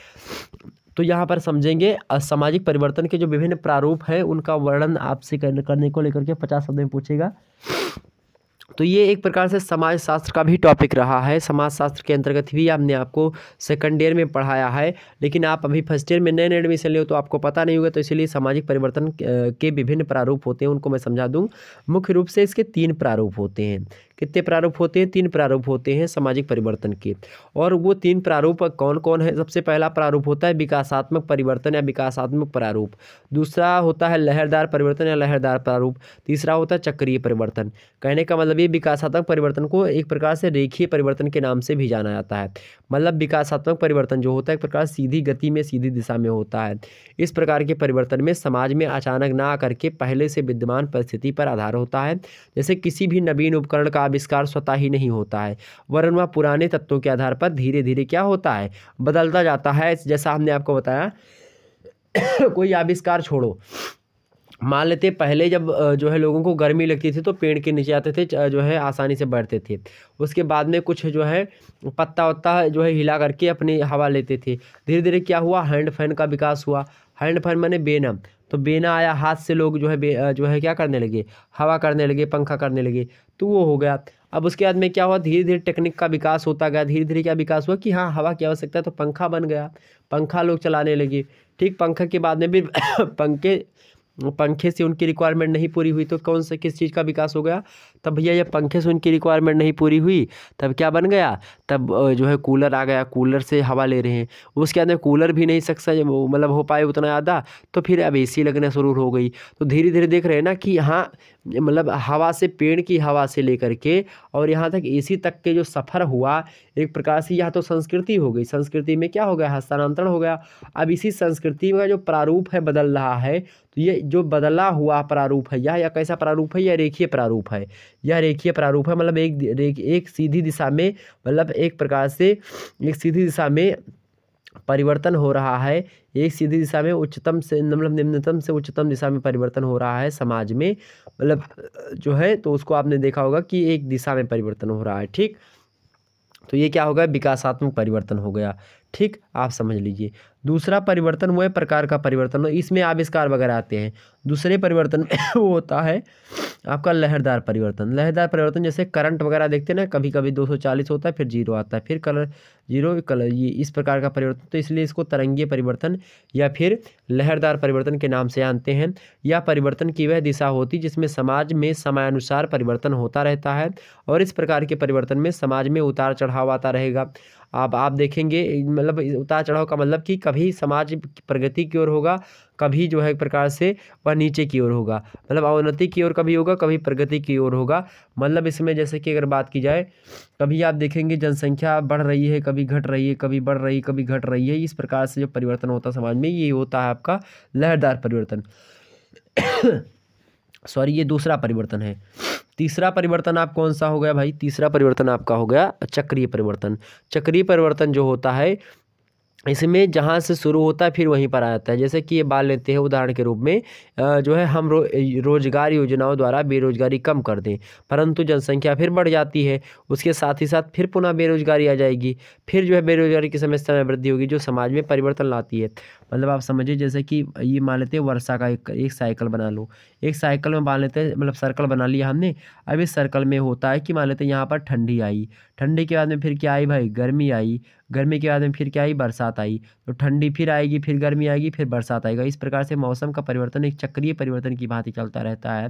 तो यहाँ पर समझेंगे सामाजिक परिवर्तन के जो विभिन्न प्रारूप हैं उनका वर्णन आपसे करने को लेकर के पचास शब्द में पूछेगा तो ये एक प्रकार से समाजशास्त्र का भी टॉपिक रहा है समाजशास्त्र के अंतर्गत भी हमने आपको सेकेंड ईयर में पढ़ाया है लेकिन आप अभी फर्स्ट ईयर में नए नए एडमिशन ले हो तो आपको पता नहीं होगा तो इसीलिए सामाजिक परिवर्तन के विभिन्न प्रारूप होते हैं उनको मैं समझा दूँ मुख्य रूप से इसके तीन प्रारूप होते हैं कितने प्रारूप होते हैं तीन प्रारूप होते हैं सामाजिक परिवर्तन के और वो तीन प्रारूप कौन कौन है सबसे पहला प्रारूप होता है विकासात्मक परिवर्तन या विकासात्मक प्रारूप दूसरा होता है लहरदार परिवर्तन या लहरदार प्रारूप तीसरा होता है चक्रीय परिवर्तन कहने का मतलब ये विकासात्मक परिवर्तन को एक प्रकार से रेखीय परिवर्तन के नाम से भी जाना जाता है मतलब विकासात्मक परिवर्तन जो होता है एक प्रकार सीधी गति में सीधी दिशा में होता है इस प्रकार के परिवर्तन में समाज में अचानक ना आकर के पहले से विद्यमान परिस्थिति पर आधार होता है जैसे किसी भी नवीन उपकरण का आविष्कार स्वतः ही नहीं होता है वरन वह पुराने तत्वों के आधार पर धीरे धीरे क्या होता है बदलता जाता है जैसा हमने आपको बताया कोई आविष्कार छोड़ो मान लेते पहले जब जो है लोगों को गर्मी लगती थी तो पेड़ के नीचे आते थे जो है आसानी से बैठते थे उसके बाद में कुछ जो है पत्ता वत्ता जो है हिला करके अपनी हवा लेते थे धीरे धीरे क्या हुआ हैंड फैन का विकास हुआ हैंड फैन मैंने बेनम तो बेना आया हाथ से लोग जो है जो है क्या करने लगे हवा करने लगे पंखा करने लगे तो वो हो गया अब उसके बाद में क्या हुआ धीरे धीरे टेक्निक का विकास होता गया धीरे धीरे क्या विकास हुआ कि हाँ हवा की आवश्यकता है तो पंखा बन गया पंखा लोग चलाने लगे ठीक पंखा के बाद में भी पंखे पंखे से उनकी रिक्वायरमेंट नहीं पूरी हुई तो कौन सा किस चीज़ का विकास हो गया तब भैया जब पंखे से उनकी रिक्वायरमेंट नहीं पूरी हुई तब क्या बन गया तब जो है कूलर आ गया कूलर से हवा ले रहे हैं उसके अंदर कूलर भी नहीं सकता मतलब हो पाए उतना ज़्यादा तो फिर अब ए लगना शुरू हो गई तो धीरे धीरे देख रहे हैं ना कि यहाँ मतलब हवा से पेड़ की हवा से लेकर के और यहाँ तक ए तक के जो सफ़र हुआ एक प्रकार से यह तो संस्कृति हो गई संस्कृति में क्या हो गया हस्तांतरण हो गया अब इसी संस्कृति का जो प्रारूप है बदल रहा है तो ये जो बदला हुआ प्रारूप है यह या कैसा प्रारूप है यह रेखीय प्रारूप है यह रेखीय प्रारूप है मतलब एक एक सीधी दिशा में मतलब एक प्रकार से एक सीधी दिशा में परिवर्तन हो रहा है एक सीधी दिशा में उच्चतम से मतलब निम्नतम से उच्चतम दिशा में परिवर्तन हो रहा है समाज में मतलब जो है तो उसको आपने देखा होगा कि एक दिशा में परिवर्तन हो रहा है ठीक तो ये क्या होगा विकासात्मक परिवर्तन हो गया ठीक आप समझ लीजिए दूसरा परिवर्तन वो है प्रकार का परिवर्तन तो इसमें आविष्कार वगैरह आते हैं दूसरे परिवर्तन वो होता है आपका लहरदार परिवर्तन लहरदार परिवर्तन जैसे करंट वगैरह देखते हैं ना कभी कभी 240 होता है फिर जीरो आता है फिर कलर जीरो कलर ये इस प्रकार का परिवर्तन तो इसलिए इसको तरंगीय परिवर्तन या फिर लहरदार परिवर्तन के नाम से जानते हैं या परिवर्तन की वह दिशा होती जिसमें समाज में समयानुसार परिवर्तन होता रहता है और इस प्रकार के परिवर्तन में समाज में उतार चढ़ाव आता रहेगा अब आप देखेंगे मतलब उतार चढ़ाव का मतलब कि कभी समाज प्रगति की ओर होगा कभी जो है एक प्रकार से वह नीचे की ओर होगा मतलब अवनति की ओर कभी होगा कभी प्रगति की ओर होगा मतलब इसमें जैसे कि अगर बात की जाए कभी आप देखेंगे जनसंख्या बढ़ रही है कभी घट रही है कभी बढ़ रही है कभी घट रही है इस प्रकार से जो परिवर्तन होता है समाज में ये होता है आपका लहरदार परिवर्तन सॉरी ये दूसरा परिवर्तन है तीसरा परिवर्तन आप कौन सा हो गया भाई तीसरा परिवर्तन आपका हो गया चक्रीय परिवर्तन चक्रीय परिवर्तन जो होता है इसमें जहाँ से शुरू होता है फिर वहीं पर आ जाता है जैसे कि ये बाल लेते हैं उदाहरण के रूप में जो है हम रो रोजगार योजनाओं द्वारा बेरोजगारी कम कर दें परंतु जनसंख्या फिर बढ़ जाती है उसके साथ ही साथ फिर पुनः बेरोजगारी आ जाएगी फिर जो है बेरोजगारी की समस्या में वृद्धि होगी जो समाज में परिवर्तन लाती है मतलब आप समझिए जैसे कि ये मान लेते हैं वर्षा का एक एक साइकिल बना लो एक साइकिल में मान लेते हैं मतलब सर्कल बना लिया हमने अब इस सर्कल में होता है कि मान लेते हैं यहाँ पर ठंडी आई ठंडी के बाद में फिर क्या आई भाई गर्मी आई गर्मी के बाद में फिर क्या आई बरसात आई तो ठंडी फिर आएगी फिर गर्मी आएगी फिर बरसात आएगा इस प्रकार से मौसम का परिवर्तन एक चक्रीय परिवर्तन की भांति चलता रहता है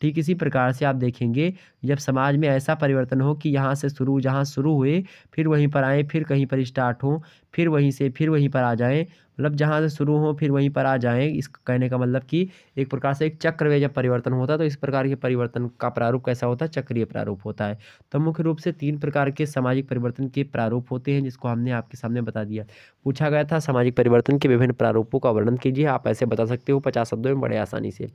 ठीक इसी प्रकार से आप देखेंगे जब समाज में ऐसा परिवर्तन हो कि यहाँ से शुरू जहाँ शुरू हुए फिर वहीं पर आएँ फिर कहीं पर स्टार्ट हों फिर वहीं से फिर वहीं पर आ जाएँ मतलब जहाँ से शुरू हो फिर वहीं पर आ जाएँ इस कहने का मतलब कि एक प्रकार से एक चक्र में जब परिवर्तन होता है तो इस प्रकार के परिवर्तन का प्रारूप कैसा होता है चक्रीय प्रारूप होता है तो मुख्य रूप से तीन प्रकार के सामाजिक परिवर्तन के प्रारूप होते हैं जिसको हमने आपके सामने बता दिया पूछा गया था सामाजिक परिवर्तन के विभिन्न प्रारूपों का वर्णन कीजिए आप ऐसे बता सकते हो पचास शब्दों में बड़े आसानी से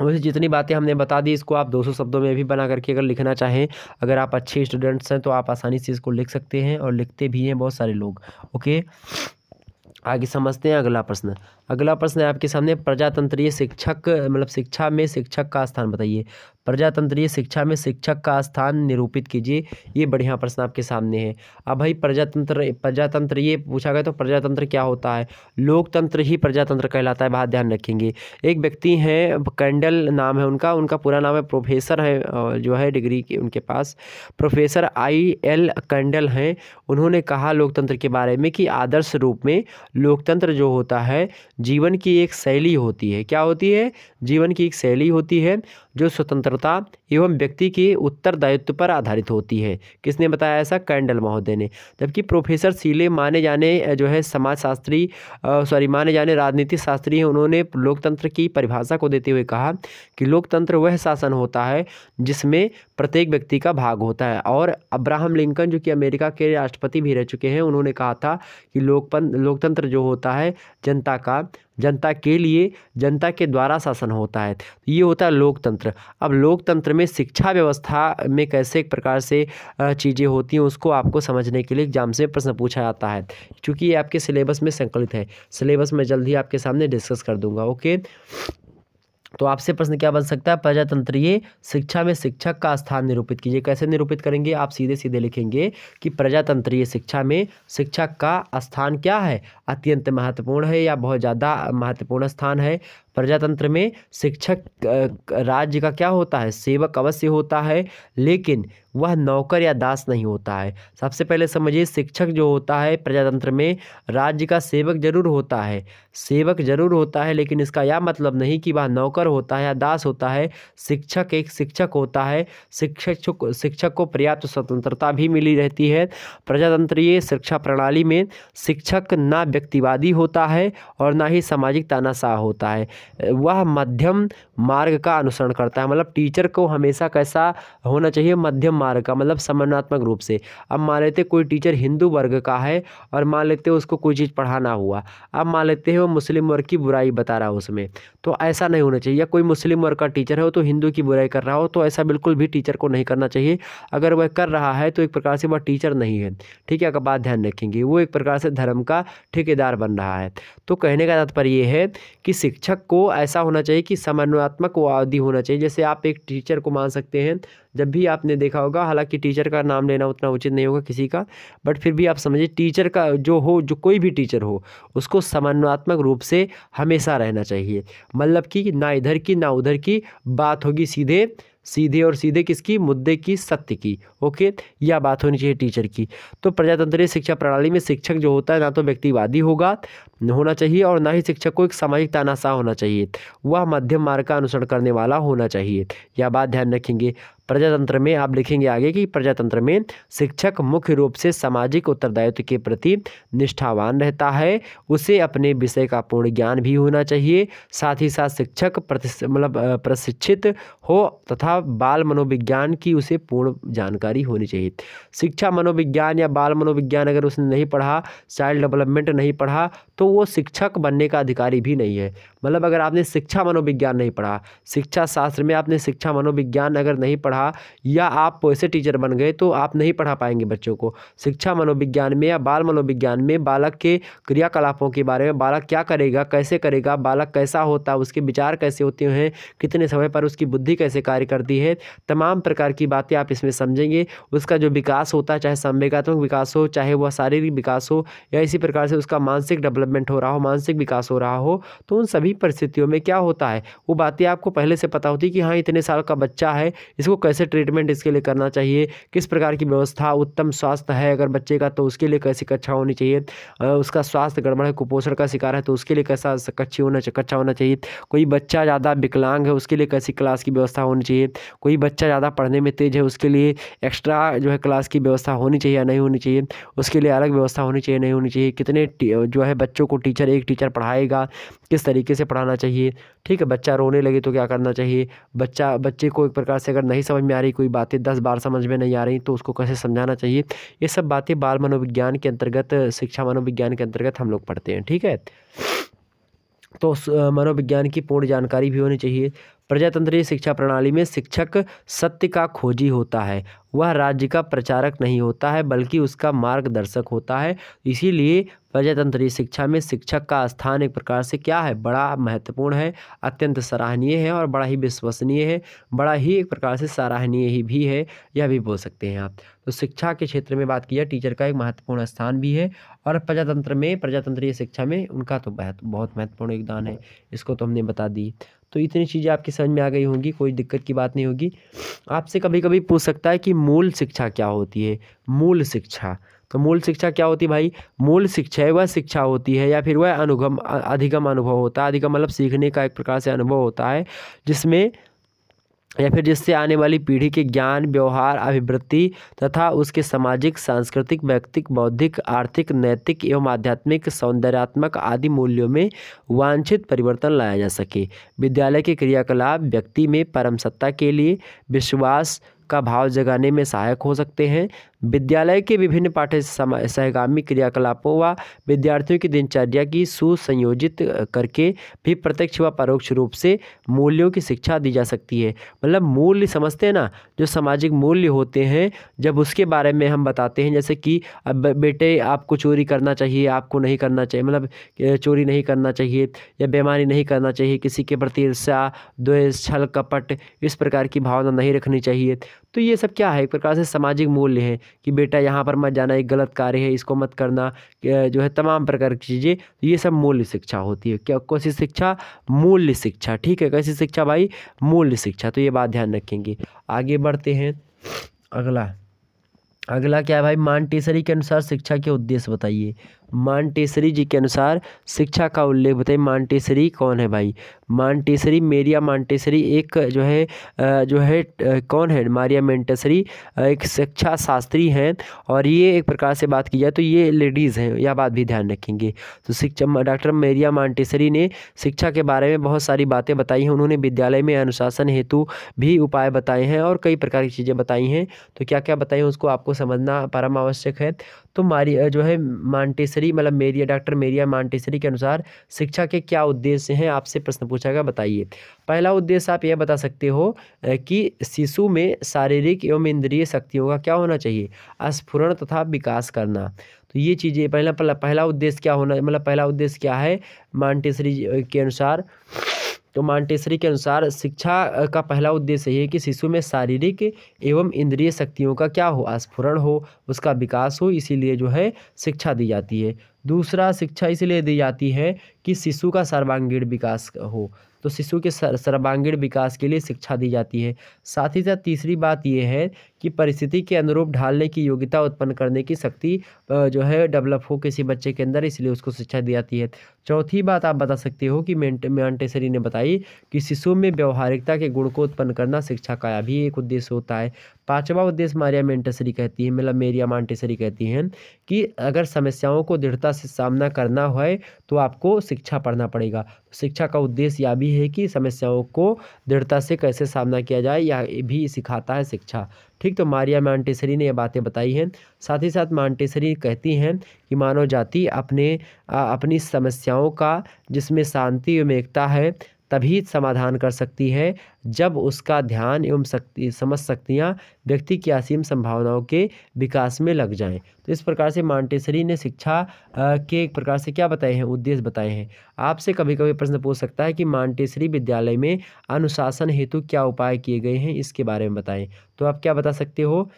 वैसे जितनी बातें हमने बता दी इसको आप 200 शब्दों में भी बना करके अगर लिखना चाहें अगर आप अच्छे स्टूडेंट्स हैं तो आप आसानी से इसको लिख सकते हैं और लिखते भी हैं बहुत सारे लोग ओके आगे समझते हैं अगला प्रश्न अगला प्रश्न है आपके सामने प्रजातंत्रीय शिक्षक मतलब शिक्षा में शिक्षक का स्थान बताइए प्रजातंत्रीय शिक्षा में शिक्षक का स्थान निरूपित कीजिए ये बढ़िया प्रश्न आपके सामने है अब भाई प्रजातंत्र प्रजातंत्र ये पूछा गया तो प्रजातंत्र क्या होता है लोकतंत्र ही प्रजातंत्र कहलाता है बात ध्यान रखेंगे एक व्यक्ति हैं कैंडल नाम है उनका उनका पूरा नाम है प्रोफेसर है जो है डिग्री के उनके पास प्रोफेसर आई एल कैंडल हैं उन्होंने कहा लोकतंत्र के बारे में कि आदर्श रूप में लोकतंत्र जो होता है जीवन की एक शैली होती है क्या होती है जीवन की एक शैली होती है जो स्वतंत्रता एवं व्यक्ति के उत्तरदायित्व पर आधारित होती है किसने बताया ऐसा कैंडल महोदय ने जबकि प्रोफेसर सीले माने जाने जो है समाजशास्त्री सॉरी माने जाने राजनीति शास्त्री हैं उन्होंने लोकतंत्र की परिभाषा को देते हुए कहा कि लोकतंत्र वह शासन होता है जिसमें प्रत्येक व्यक्ति का भाग होता है और अब्राहम लिंकन जो कि अमेरिका के राष्ट्रपति भी रह चुके हैं उन्होंने कहा था कि लोकपन लोकतंत्र जो होता है जनता का जनता के लिए जनता के द्वारा शासन होता है तो ये होता है लोकतंत्र अब लोकतंत्र में शिक्षा व्यवस्था में कैसे एक प्रकार से चीज़ें होती हैं उसको आपको समझने के लिए एग्जाम से प्रश्न पूछा जाता है क्योंकि ये आपके सिलेबस में संकलित है सिलेबस में जल्द ही आपके सामने डिस्कस कर दूंगा ओके तो आपसे प्रश्न क्या बन सकता है प्रजातंत्रीय शिक्षा में शिक्षक का स्थान निरूपित कीजिए कैसे निरूपित करेंगे आप सीधे सीधे लिखेंगे कि प्रजातंत्रीय शिक्षा में शिक्षक का स्थान क्या है अत्यंत महत्वपूर्ण है या बहुत ज़्यादा महत्वपूर्ण स्थान है प्रजातंत्र में शिक्षक राज्य का क्या होता है सेवक अवश्य होता है लेकिन वह नौकर या दास नहीं होता है सबसे पहले समझिए शिक्षक जो होता है प्रजातंत्र में राज्य का सेवक जरूर होता है सेवक जरूर होता है लेकिन इसका यह मतलब नहीं कि वह नौकर होता है या दास होता है शिक्षक एक शिक्षक होता है शिक्षक शिक्षक को पर्याप्त स्वतंत्रता भी मिली रहती है प्रजातंत्रीय शिक्षा प्रणाली में शिक्षक ना व्यक्तिवादी होता है और ना ही सामाजिक तानाशाह होता है वह मध्यम मार्ग का अनुसरण करता है मतलब टीचर को हमेशा कैसा होना चाहिए मध्यम मार्ग का मतलब समन्वयात्मक रूप से अब मान लेते कोई टीचर हिंदू वर्ग का है और मान लेते उसको कोई चीज़ पढ़ाना हुआ अब मान लेते हैं वो मुस्लिम वर्ग की बुराई बता रहा है उसमें तो ऐसा नहीं होना चाहिए या कोई मुस्लिम वर्ग का टीचर है वो तो हिंदू की बुराई कर रहा हो तो ऐसा बिल्कुल भी टीचर को नहीं करना चाहिए अगर वह कर रहा है तो एक प्रकार से वह टीचर नहीं है ठीक है अगर बात ध्यान रखेंगे वो एक प्रकार से धर्म का ठेकेदार बन रहा है तो कहने का तात्पर्य यह है कि शिक्षक को आपको ऐसा होना चाहिए कि समन्वयात्मक वादी होना चाहिए जैसे आप एक टीचर को मान सकते हैं जब भी आपने देखा होगा हालांकि टीचर का नाम लेना उतना उचित नहीं होगा किसी का बट फिर भी आप समझिए टीचर का जो हो जो कोई भी टीचर हो उसको समन्वयात्मक रूप से हमेशा रहना चाहिए मतलब कि ना इधर की ना उधर की बात होगी सीधे सीधे और सीधे किसकी मुद्दे की सत्य की ओके यह बात होनी चाहिए टीचर की तो प्रजातंत्रीय शिक्षा प्रणाली में शिक्षक जो होता है ना तो व्यक्तिवादी होगा होना चाहिए और ना ही शिक्षक को एक सामाजिक तानाशाह होना चाहिए वह मध्यम मार्ग का अनुसरण करने वाला होना चाहिए यह बात ध्यान रखेंगे प्रजातंत्र में आप लिखेंगे आगे कि प्रजातंत्र में शिक्षक मुख्य रूप से सामाजिक उत्तरदायित्व के प्रति निष्ठावान रहता है उसे अपने विषय का पूर्ण ज्ञान भी होना चाहिए साथ ही साथ शिक्षक मतलब प्रशिक्षित हो तथा बाल मनोविज्ञान की उसे पूर्ण जानकारी होनी चाहिए शिक्षा मनोविज्ञान या बाल मनोविज्ञान अगर उसने नहीं पढ़ा चाइल्ड डेवलपमेंट नहीं पढ़ा तो वो शिक्षक बनने का अधिकारी भी नहीं है मतलब अगर आपने शिक्षा मनोविज्ञान नहीं पढ़ा शिक्षा शास्त्र में आपने शिक्षा मनोविज्ञान अगर नहीं पढ़ा पढ़ा या आप वैसे टीचर बन गए तो आप नहीं पढ़ा पाएंगे बच्चों को शिक्षा मनोविज्ञान में या बाल मनोविज्ञान में बालक के क्रियाकलापों के बारे में बालक क्या करेगा कैसे करेगा बालक कैसा होता है उसके विचार कैसे होते हैं कितने समय पर उसकी बुद्धि कैसे कार्य करती है तमाम प्रकार की बातें आप इसमें समझेंगे उसका जो विकास होता है चाहे संवेगात्मक विकास हो चाहे वह शारीरिक विकास हो या इसी प्रकार से उसका मानसिक डेवलपमेंट हो रहा हो मानसिक विकास हो रहा हो तो उन सभी परिस्थितियों में क्या होता है वो बातें आपको पहले से पता होती कि हाँ इतने साल का बच्चा है इसको कैसे ट्रीटमेंट इसके लिए करना चाहिए किस प्रकार की व्यवस्था उत्तम स्वास्थ्य है अगर बच्चे का तो उसके लिए कैसी कक्षा होनी चाहिए उसका स्वास्थ्य गड़बड़ है कुपोषण का शिकार है तो उसके लिए कैसा कच्ची होना कक्षा होना चाहिए कोई बच्चा ज़्यादा विकलांग है उसके लिए कैसी क्लास की व्यवस्था होनी चाहिए कोई बच्चा ज़्यादा पढ़ने में तेज़ है उसके लिए एक्स्ट्रा जो है क्लास की व्यवस्था होनी चाहिए या नहीं होनी चाहिए उसके लिए अलग व्यवस्था होनी चाहिए नहीं होनी चाहिए कितने जो है बच्चों को टीचर एक टीचर पढ़ाएगा किस तरीके से पढ़ाना चाहिए ठीक है बच्चा रोने लगे तो क्या करना चाहिए बच्चा बच्चे को एक प्रकार से अगर नहीं समझ में आ रही कोई बातें दस बार समझ में नहीं आ रही तो उसको कैसे समझाना चाहिए ये सब बातें बाल मनोविज्ञान के अंतर्गत शिक्षा मनोविज्ञान के अंतर्गत हम लोग पढ़ते हैं ठीक है तो मनोविज्ञान की पूर्ण जानकारी भी होनी चाहिए प्रजातंत्रीय शिक्षा प्रणाली में शिक्षक सत्य का खोजी होता है वह राज्य का प्रचारक नहीं होता है बल्कि उसका मार्गदर्शक होता है इसीलिए प्रजातंत्रीय शिक्षा में शिक्षक का स्थान एक प्रकार से क्या है बड़ा महत्वपूर्ण है अत्यंत सराहनीय है और बड़ा ही विश्वसनीय है बड़ा ही एक प्रकार से सराहनीय ही भी है यह भी बोल सकते हैं आप तो शिक्षा के क्षेत्र में बात की जाए टीचर का एक महत्वपूर्ण स्थान भी है और प्रजातंत्र में प्रजातंत्रीय शिक्षा में उनका तो बहुत महत्वपूर्ण योगदान है इसको तो हमने बता दी तो इतनी चीज़ें आपकी समझ में आ गई होंगी कोई दिक्कत की बात नहीं होगी आपसे कभी कभी पूछ सकता है कि मूल शिक्षा क्या होती है मूल शिक्षा तो मूल शिक्षा क्या होती है भाई मूल शिक्षा है वह शिक्षा होती है या फिर वह अनुगम अधिगम अनुभव होता है अधिगम मतलब सीखने का एक प्रकार से अनुभव होता है जिसमें या फिर जिससे आने वाली पीढ़ी के ज्ञान व्यवहार अभिवृत्ति तथा उसके सामाजिक सांस्कृतिक व्यक्तिक बौद्धिक आर्थिक नैतिक एवं आध्यात्मिक सौंदर्यात्मक आदि मूल्यों में वांछित परिवर्तन लाया जा सके विद्यालय के क्रियाकलाप व्यक्ति में परम सत्ता के लिए विश्वास का भाव जगाने में सहायक हो सकते हैं विद्यालय के विभिन्न पाठ्य सहगामी क्रियाकलापों व विद्यार्थियों की दिनचर्या की सुसंयोजित करके भी प्रत्यक्ष व परोक्ष रूप से मूल्यों की शिक्षा दी जा सकती है मतलब मूल्य समझते हैं ना जो सामाजिक मूल्य होते हैं जब उसके बारे में हम बताते हैं जैसे कि अब बेटे आपको चोरी करना चाहिए आपको नहीं करना चाहिए मतलब चोरी नहीं करना चाहिए या बेमानी नहीं करना चाहिए किसी के प्रति ईर्षा द्वेष छल कपट इस प्रकार की भावना नहीं रखनी चाहिए तो ये सब क्या है एक प्रकार से सामाजिक मूल्य है कि बेटा यहाँ पर मत जाना एक गलत कार्य है इसको मत करना जो है तमाम प्रकार की चीज़ें तो ये सब मूल्य शिक्षा होती है क्या कौन सी शिक्षा मूल्य शिक्षा ठीक है कैसी शिक्षा भाई मूल्य शिक्षा तो ये बात ध्यान रखेंगे आगे बढ़ते हैं अगला अगला क्या है भाई मांटेसरी के अनुसार शिक्षा के उद्देश्य बताइए मानटेसरी जी के अनुसार शिक्षा का उल्लेख बताइए मानटेसरी कौन है भाई मानटेसरी मेरिया मानटेसरी एक जो है जो है कौन है मारिया मेंटेसरी एक शिक्षा शास्त्री हैं और ये एक प्रकार से बात की जाए तो ये लेडीज़ हैं यह बात भी ध्यान रखेंगे तो शिक्षा डॉक्टर मेरिया मानटेसरी ने शिक्षा के बारे में बहुत सारी बातें बताई हैं उन्होंने विद्यालय में अनुशासन हेतु भी उपाय बताए हैं और कई प्रकार की चीज़ें बताई हैं तो क्या क्या बताई हैं उसको आपको समझना परम आवश्यक है तो मारिया जो है मानटेसरी मॉन्टेसरी मतलब मेरिया डॉक्टर मेरिया मॉन्टेसरी के अनुसार शिक्षा के क्या उद्देश्य हैं आपसे प्रश्न पूछा गया बताइए पहला उद्देश्य आप यह बता सकते हो कि शिशु में शारीरिक एवं इंद्रिय शक्तियों का क्या होना चाहिए स्फुरण तथा विकास करना तो ये चीज़ें पहला पहला उद्देश्य क्या होना मतलब पहला उद्देश्य क्या है मॉन्टेसरी के अनुसार तो मांटेसरी के अनुसार शिक्षा का पहला उद्देश्य ये है कि शिशु में शारीरिक एवं इंद्रिय शक्तियों का क्या हो आस्फुरण हो उसका विकास हो इसीलिए जो है शिक्षा दी जाती है दूसरा शिक्षा इसलिए दी जाती है कि शिशु का सर्वांगीण विकास हो तो शिशु के सर्वांगीण विकास के लिए शिक्षा दी जाती है साथ ही साथ तीसरी बात यह है कि परिस्थिति के अनुरूप ढालने की योग्यता उत्पन्न करने की शक्ति जो है डेवलप हो किसी बच्चे के अंदर इसलिए उसको शिक्षा दी जाती है चौथी बात आप बता सकते हो कि मेंटेसरी ने बताई कि शिशु में व्यवहारिकता के गुण को उत्पन्न करना शिक्षा का भी एक उद्देश्य होता है पांचवा उद्देश्य मारिया मेंटेसरी कहती है मतलब मेरिया मांटेसरी कहती हैं कि अगर समस्याओं को दृढ़ता से सामना करना है तो आपको शिक्षा पढ़ना पड़ेगा शिक्षा का उद्देश्य यह भी है कि समस्याओं को दृढ़ता से कैसे सामना किया जाए यह भी सिखाता है शिक्षा ठीक तो मारिया मांटेसरी ने ये बातें बताई हैं साथ ही साथ मांटेसरी कहती हैं कि मानव जाति अपने आ, अपनी समस्याओं का जिसमें शांति एवं एकता है तभी समाधान कर सकती है जब उसका ध्यान एवं शक्ति समझ शक्तियाँ व्यक्ति की असीम संभावनाओं के विकास में लग जाएं तो इस प्रकार से मांटेसरी ने शिक्षा के एक प्रकार से क्या बताए हैं उद्देश्य बताए हैं आपसे कभी कभी प्रश्न पूछ सकता है कि मांटेसरी विद्यालय में अनुशासन हेतु क्या उपाय किए गए हैं इसके बारे में बताएँ तो आप क्या बता सकते हो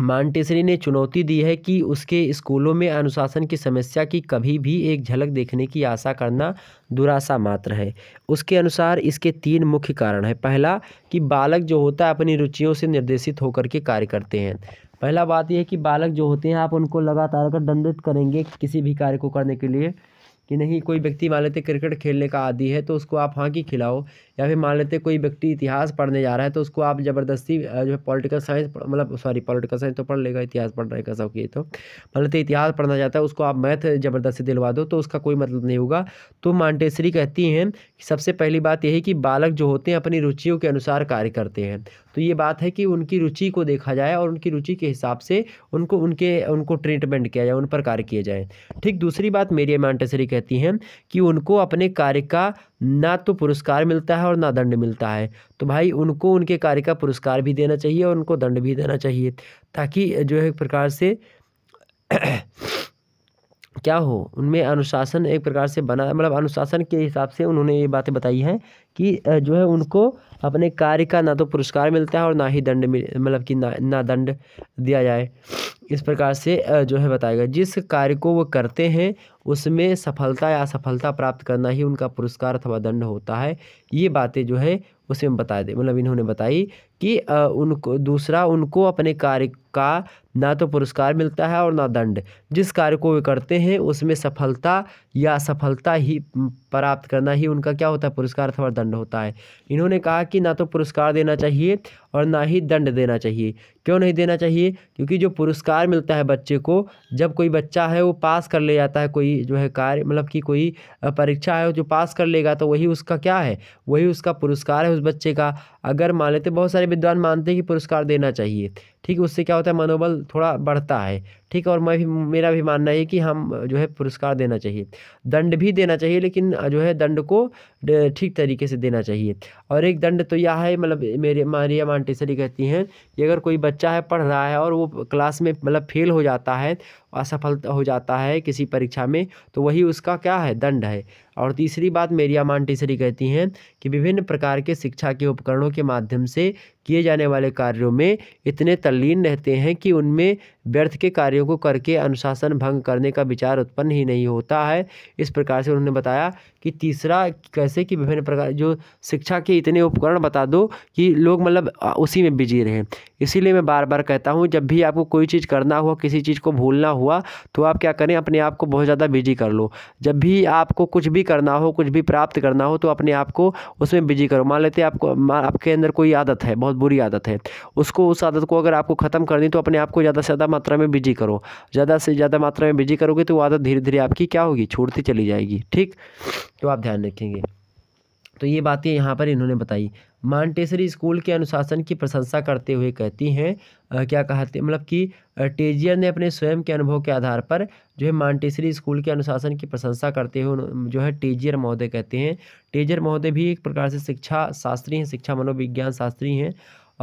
मांटेसरी ने चुनौती दी है कि उसके स्कूलों में अनुशासन की समस्या की कभी भी एक झलक देखने की आशा करना दुराशा मात्र है उसके अनुसार इसके तीन मुख्य कारण हैं पहला कि बालक जो होता है अपनी रुचियों से निर्देशित होकर के कार्य करते हैं पहला बात यह है कि बालक जो होते हैं आप उनको लगातार अगर दंडित करेंगे किसी भी कार्य को करने के लिए कि नहीं कोई व्यक्ति मान लेते क्रिकेट खेलने का आदि है तो उसको आप हाँ की खिलाओ या फिर मान लेते कोई व्यक्ति इतिहास पढ़ने जा रहा है तो उसको आप ज़बरदस्ती जो है पॉलिटिकल साइंस मतलब सॉरी पॉलिटिकल साइंस तो पढ़ लेगा इतिहास पढ़ रहेगा सब ये तो मान लेते इतिहास पढ़ना चाहता है उसको आप मैथ ज़बरदस्ती दिलवा दो तो उसका कोई मतलब नहीं होगा तो मांटेसरी कहती हैं सबसे पहली बात यही कि बालक जो होते हैं अपनी रुचियों के अनुसार कार्य करते हैं तो ये बात है कि उनकी रुचि को देखा जाए और उनकी रुचि के हिसाब से उनको उनके उनको ट्रीटमेंट किया जाए उन पर कार्य किए जाए ठीक दूसरी बात मेरी मांटेसरी कहती हैं कि उनको अपने कार्य का ना तो पुरस्कार मिलता है और ना दंड मिलता है तो भाई उनको उनके कार्य का पुरस्कार भी देना चाहिए और उनको दंड भी देना चाहिए ताकि जो है एक प्रकार से क्या हो उनमें अनुशासन एक प्रकार से बना मतलब अनुशासन के हिसाब से उन्होंने ये बातें बताई हैं कि जो है उनको अपने कार्य का ना तो पुरस्कार मिलता है और ना ही दंड मतलब कि ना ना दंड दिया जाए इस प्रकार से जो है बताएगा जिस कार्य को वो करते हैं उसमें सफलता या असफलता प्राप्त करना ही उनका पुरस्कार अथवा दंड होता है ये बातें जो है उसमें बता दे मतलब इन्होंने बताई कि उनको दूसरा उनको अपने कार्य का ना तो पुरस्कार मिलता है और ना दंड जिस कार्य को वे करते हैं उसमें सफलता या सफलता ही प्राप्त करना ही उनका क्या होता है पुरस्कार अथवा दंड होता है इन्होंने कहा कि ना तो पुरस्कार देना चाहिए और ना ही दंड देना चाहिए क्यों नहीं देना चाहिए क्योंकि जो पुरस्कार मिलता है बच्चे को जब कोई बच्चा है वो पास कर ले जाता है कोई जो है कार्य मतलब कि कोई परीक्षा है जो पास कर लेगा तो वही उसका क्या है वही उसका पुरस्कार है उस बच्चे का अगर मान लेते बहुत सारे विद्वान मानते हैं कि पुरस्कार देना चाहिए ठीक उससे क्या होता है मनोबल थोड़ा बढ़ता है ठीक है और मैं भी मेरा भी मानना है कि हम जो है पुरस्कार देना चाहिए दंड भी देना चाहिए लेकिन जो है दंड को ठीक तरीके से देना चाहिए और एक दंड तो यह है मतलब मेरे मारिया मांटेसरी कहती हैं कि अगर कोई बच्चा है पढ़ रहा है और वो क्लास में मतलब फेल हो जाता है असफल हो जाता है किसी परीक्षा में तो वही उसका क्या है दंड है और तीसरी बात मेरिया मांटेसरी कहती हैं कि विभिन्न प्रकार के शिक्षा के उपकरणों के माध्यम से किए जाने वाले कार्यों में इतने तल्लीन रहते हैं कि उनमें व्यर्थ के कार्यों को करके अनुशासन भंग करने का विचार उत्पन्न ही नहीं होता है इस प्रकार से उन्होंने बताया कि तीसरा कैसे ऐसे कि विभिन्न प्रकार जो शिक्षा के इतने उपकरण बता दो कि लोग मतलब उसी में बिजी रहें इसीलिए मैं बार बार कहता हूँ जब भी आपको कोई चीज़ करना हुआ किसी चीज़ को भूलना हुआ तो आप क्या करें अपने आप को बहुत ज़्यादा बिजी कर लो जब भी आपको कुछ भी करना हो कुछ भी प्राप्त करना हो तो अपने आप को उसमें बिजी करो मान लेते आपको आपके अंदर कोई आदत है बहुत बुरी आदत है उसको उस आदत को अगर आपको ख़त्म करनी तो अपने आप को ज़्यादा से ज़्यादा मात्रा में बिजी करो ज़्यादा से ज़्यादा मात्रा में बिजी करोगे तो वो आदत धीरे धीरे आपकी क्या होगी छोड़ती चली जाएगी ठीक तो आप ध्यान रखेंगे तो ये बातें यहाँ पर इन्होंने बताई मानटेसरी स्कूल के अनुशासन की प्रशंसा करते हुए कहती हैं क्या कहते मतलब कि टेजियर ने अपने स्वयं के अनुभव के आधार पर जो है मानटेसरी स्कूल के अनुशासन की प्रशंसा करते हुए जो है टेजियर महोदय कहते हैं टेजियर महोदय भी एक प्रकार से शिक्षा शास्त्री हैं शिक्षा मनोविज्ञान शास्त्री हैं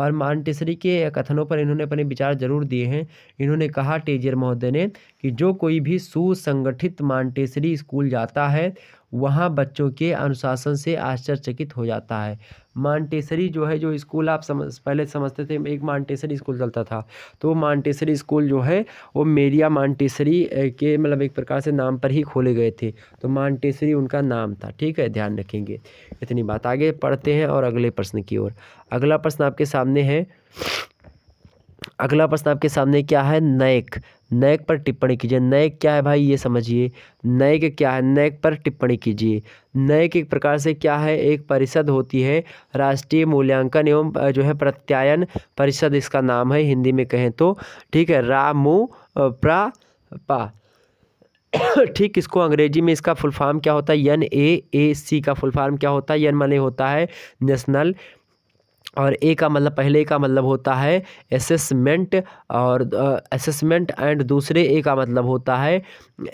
और मानटेसरी के कथनों पर इन्होंने अपने विचार जरूर दिए हैं इन्होंने कहा टेजियर महोदय ने कि जो कोई भी सुसंगठित मानटेसरी स्कूल जाता है वहाँ बच्चों के अनुशासन से आश्चर्यचकित हो जाता है मांटेसरी जो है जो स्कूल आप समझ पहले समझते थे एक मांटेसरी स्कूल चलता था तो मांटेसरी स्कूल जो है वो मेरिया मांटेसरी के मतलब एक प्रकार से नाम पर ही खोले गए थे तो मांटेसरी उनका नाम था ठीक है ध्यान रखेंगे इतनी बात आगे पढ़ते हैं और अगले प्रश्न की ओर अगला प्रश्न आपके सामने है अगला प्रश्न आपके सामने क्या है नायक नैक पर टिप्पणी कीजिए नैक क्या है भाई ये समझिए नैक क्या है नैक पर टिप्पणी कीजिए नैक एक प्रकार से क्या है एक परिषद होती है राष्ट्रीय मूल्यांकन एवं जो है प्रत्यायन परिषद इसका नाम है हिंदी में कहें तो ठीक है रामू प्रा पा ठीक इसको अंग्रेजी में इसका फुल फॉर्म क्या होता है एन ए ए सी का फुल फॉर्म क्या होता है एन मने होता है नेशनल और ए का मतलब पहले का मतलब होता है असेसमेंट और असेसमेंट एंड दूसरे ए का मतलब होता है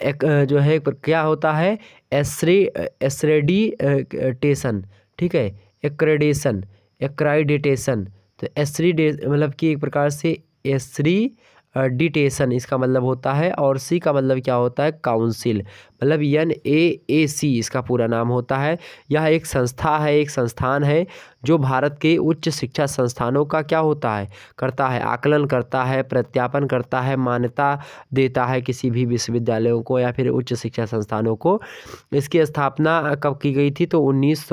एक जो है क्या होता है एसरे टेसन ठीक है एक्रेडेशन एक्राइडेटेशन तो एसरी मतलब कि एक प्रकार से एसरी डिटेशन इसका मतलब होता है और सी का मतलब क्या होता है काउंसिल मतलब एन ए ए सी इसका पूरा नाम होता है यह एक संस्था है एक संस्थान है जो भारत के उच्च शिक्षा संस्थानों का क्या होता है करता है आकलन करता है प्रत्यापन करता है मान्यता देता है किसी भी विश्वविद्यालयों को या फिर उच्च शिक्षा संस्थानों को इसकी स्थापना कब की गई थी तो उन्नीस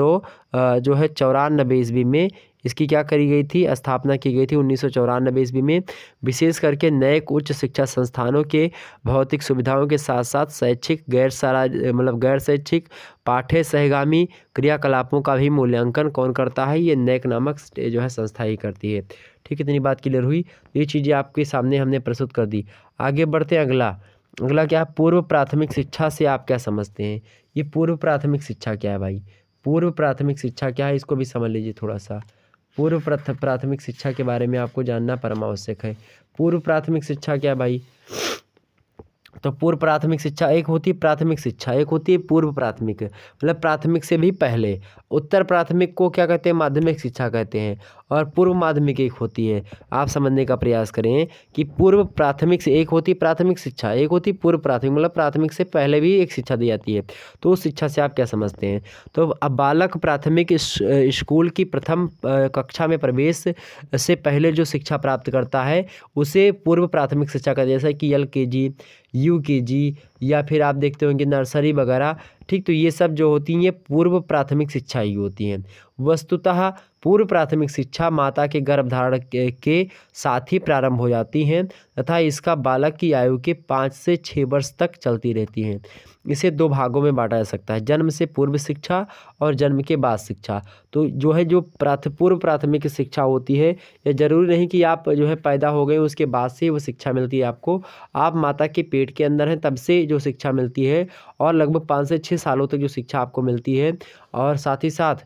जो है चौरानबे ईस्वी में इसकी क्या करी गई थी स्थापना की गई थी उन्नीस सौ चौरानबे ईस्वी में विशेष करके नए उच्च शिक्षा संस्थानों के भौतिक सुविधाओं के साथ साथ शैक्षिक गैर सारा मतलब गैर शैक्षिक पाठ्य सहगामी क्रियाकलापों का भी मूल्यांकन कौन करता है ये नैक नामक जो है संस्था ही करती है ठीक इतनी बात क्लियर हुई ये चीज़ें आपके सामने हमने प्रस्तुत कर दी आगे बढ़ते हैं अगला अगला क्या पूर्व प्राथमिक शिक्षा से आप क्या समझते हैं ये पूर्व प्राथमिक शिक्षा क्या है भाई पूर्व प्राथमिक शिक्षा क्या है इसको भी समझ लीजिए थोड़ा सा पूर्व प्राथमिक शिक्षा के बारे में आपको जानना परमावश्यक है पूर्व प्राथमिक शिक्षा क्या भाई तो पूर्व प्राथमिक शिक्षा एक होती है प्राथमिक शिक्षा एक होती है पूर्व प्राथमिक मतलब प्राथमिक से भी पहले उत्तर प्राथमिक को क्या कहते हैं माध्यमिक शिक्षा कहते हैं और पूर्व माध्यमिक एक होती है आप समझने का प्रयास करें कि पूर्व प्राथमिक से एक होती प्राथमिक शिक्षा एक होती पूर्व प्राथमिक मतलब प्राथमिक से पहले भी एक शिक्षा दी जाती है तो उस शिक्षा से आप क्या समझते हैं तो अब बालक प्राथमिक स्कूल की प्रथम कक्षा में प्रवेश से पहले जो शिक्षा प्राप्त करता है उसे पूर्व प्राथमिक शिक्षा का जैसा कि एल के जी यू के जी या फिर आप देखते होंगे नर्सरी वगैरह ठीक तो ये सब जो होती हैं ये पूर्व प्राथमिक शिक्षा ही होती हैं वस्तुतः पूर्व प्राथमिक शिक्षा माता के गर्भधारण के साथ ही प्रारंभ हो जाती हैं तथा इसका बालक की आयु के पाँच से छः वर्ष तक चलती रहती हैं इसे दो भागों में बांटा जा सकता है जन्म से पूर्व शिक्षा और जन्म के बाद शिक्षा तो जो है जो प्राथ पूर्व प्राथमिक शिक्षा होती है यह जरूरी नहीं कि आप जो है पैदा हो गए उसके बाद से वो शिक्षा मिलती है आपको आप माता के पेट के अंदर हैं तब से जो शिक्षा मिलती है और लगभग पाँच से छः सालों तक जो शिक्षा आपको मिलती है और साथ ही साथ